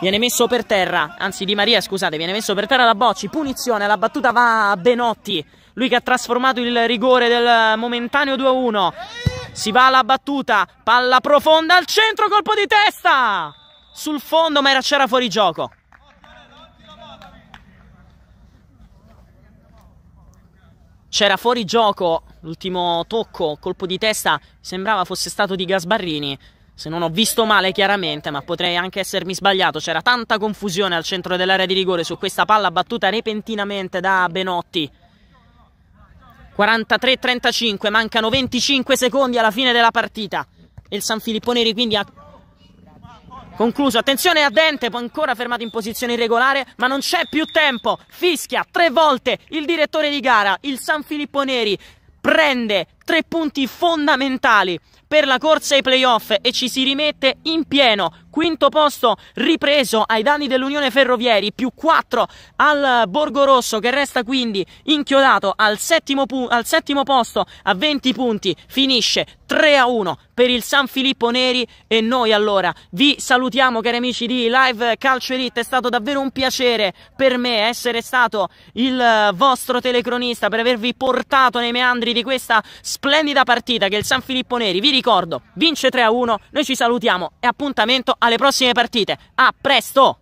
viene messo per terra, anzi Di Maria scusate, viene messo per terra da Bocci, punizione, la battuta va a Benotti, lui che ha trasformato il rigore del momentaneo 2-1, si va alla battuta, palla profonda al centro, colpo di testa, sul fondo ma era c'era fuori gioco. c'era fuori gioco, l'ultimo tocco, colpo di testa, sembrava fosse stato di Gasbarrini. Se non ho visto male chiaramente, ma potrei anche essermi sbagliato, c'era tanta confusione al centro dell'area di rigore su questa palla battuta repentinamente da Benotti. 43-35, mancano 25 secondi alla fine della partita. E il San Filippo Neri quindi ha Concluso, attenzione a Dente, ancora fermato in posizione irregolare, ma non c'è più tempo. Fischia tre volte il direttore di gara, il San Filippo Neri, prende tre punti fondamentali per la corsa ai playoff e ci si rimette in pieno. Quinto posto ripreso ai danni dell'Unione Ferrovieri, più 4 al Borgo Rosso che resta quindi inchiodato al settimo, al settimo posto a 20 punti. Finisce 3 a 1 per il San Filippo Neri e noi allora vi salutiamo cari amici di Live Calcio Elite, è stato davvero un piacere per me essere stato il vostro telecronista per avervi portato nei meandri di questa splendida partita che il San Filippo Neri vi ricorda ricordo, vince 3 a 1, noi ci salutiamo e appuntamento alle prossime partite. A presto!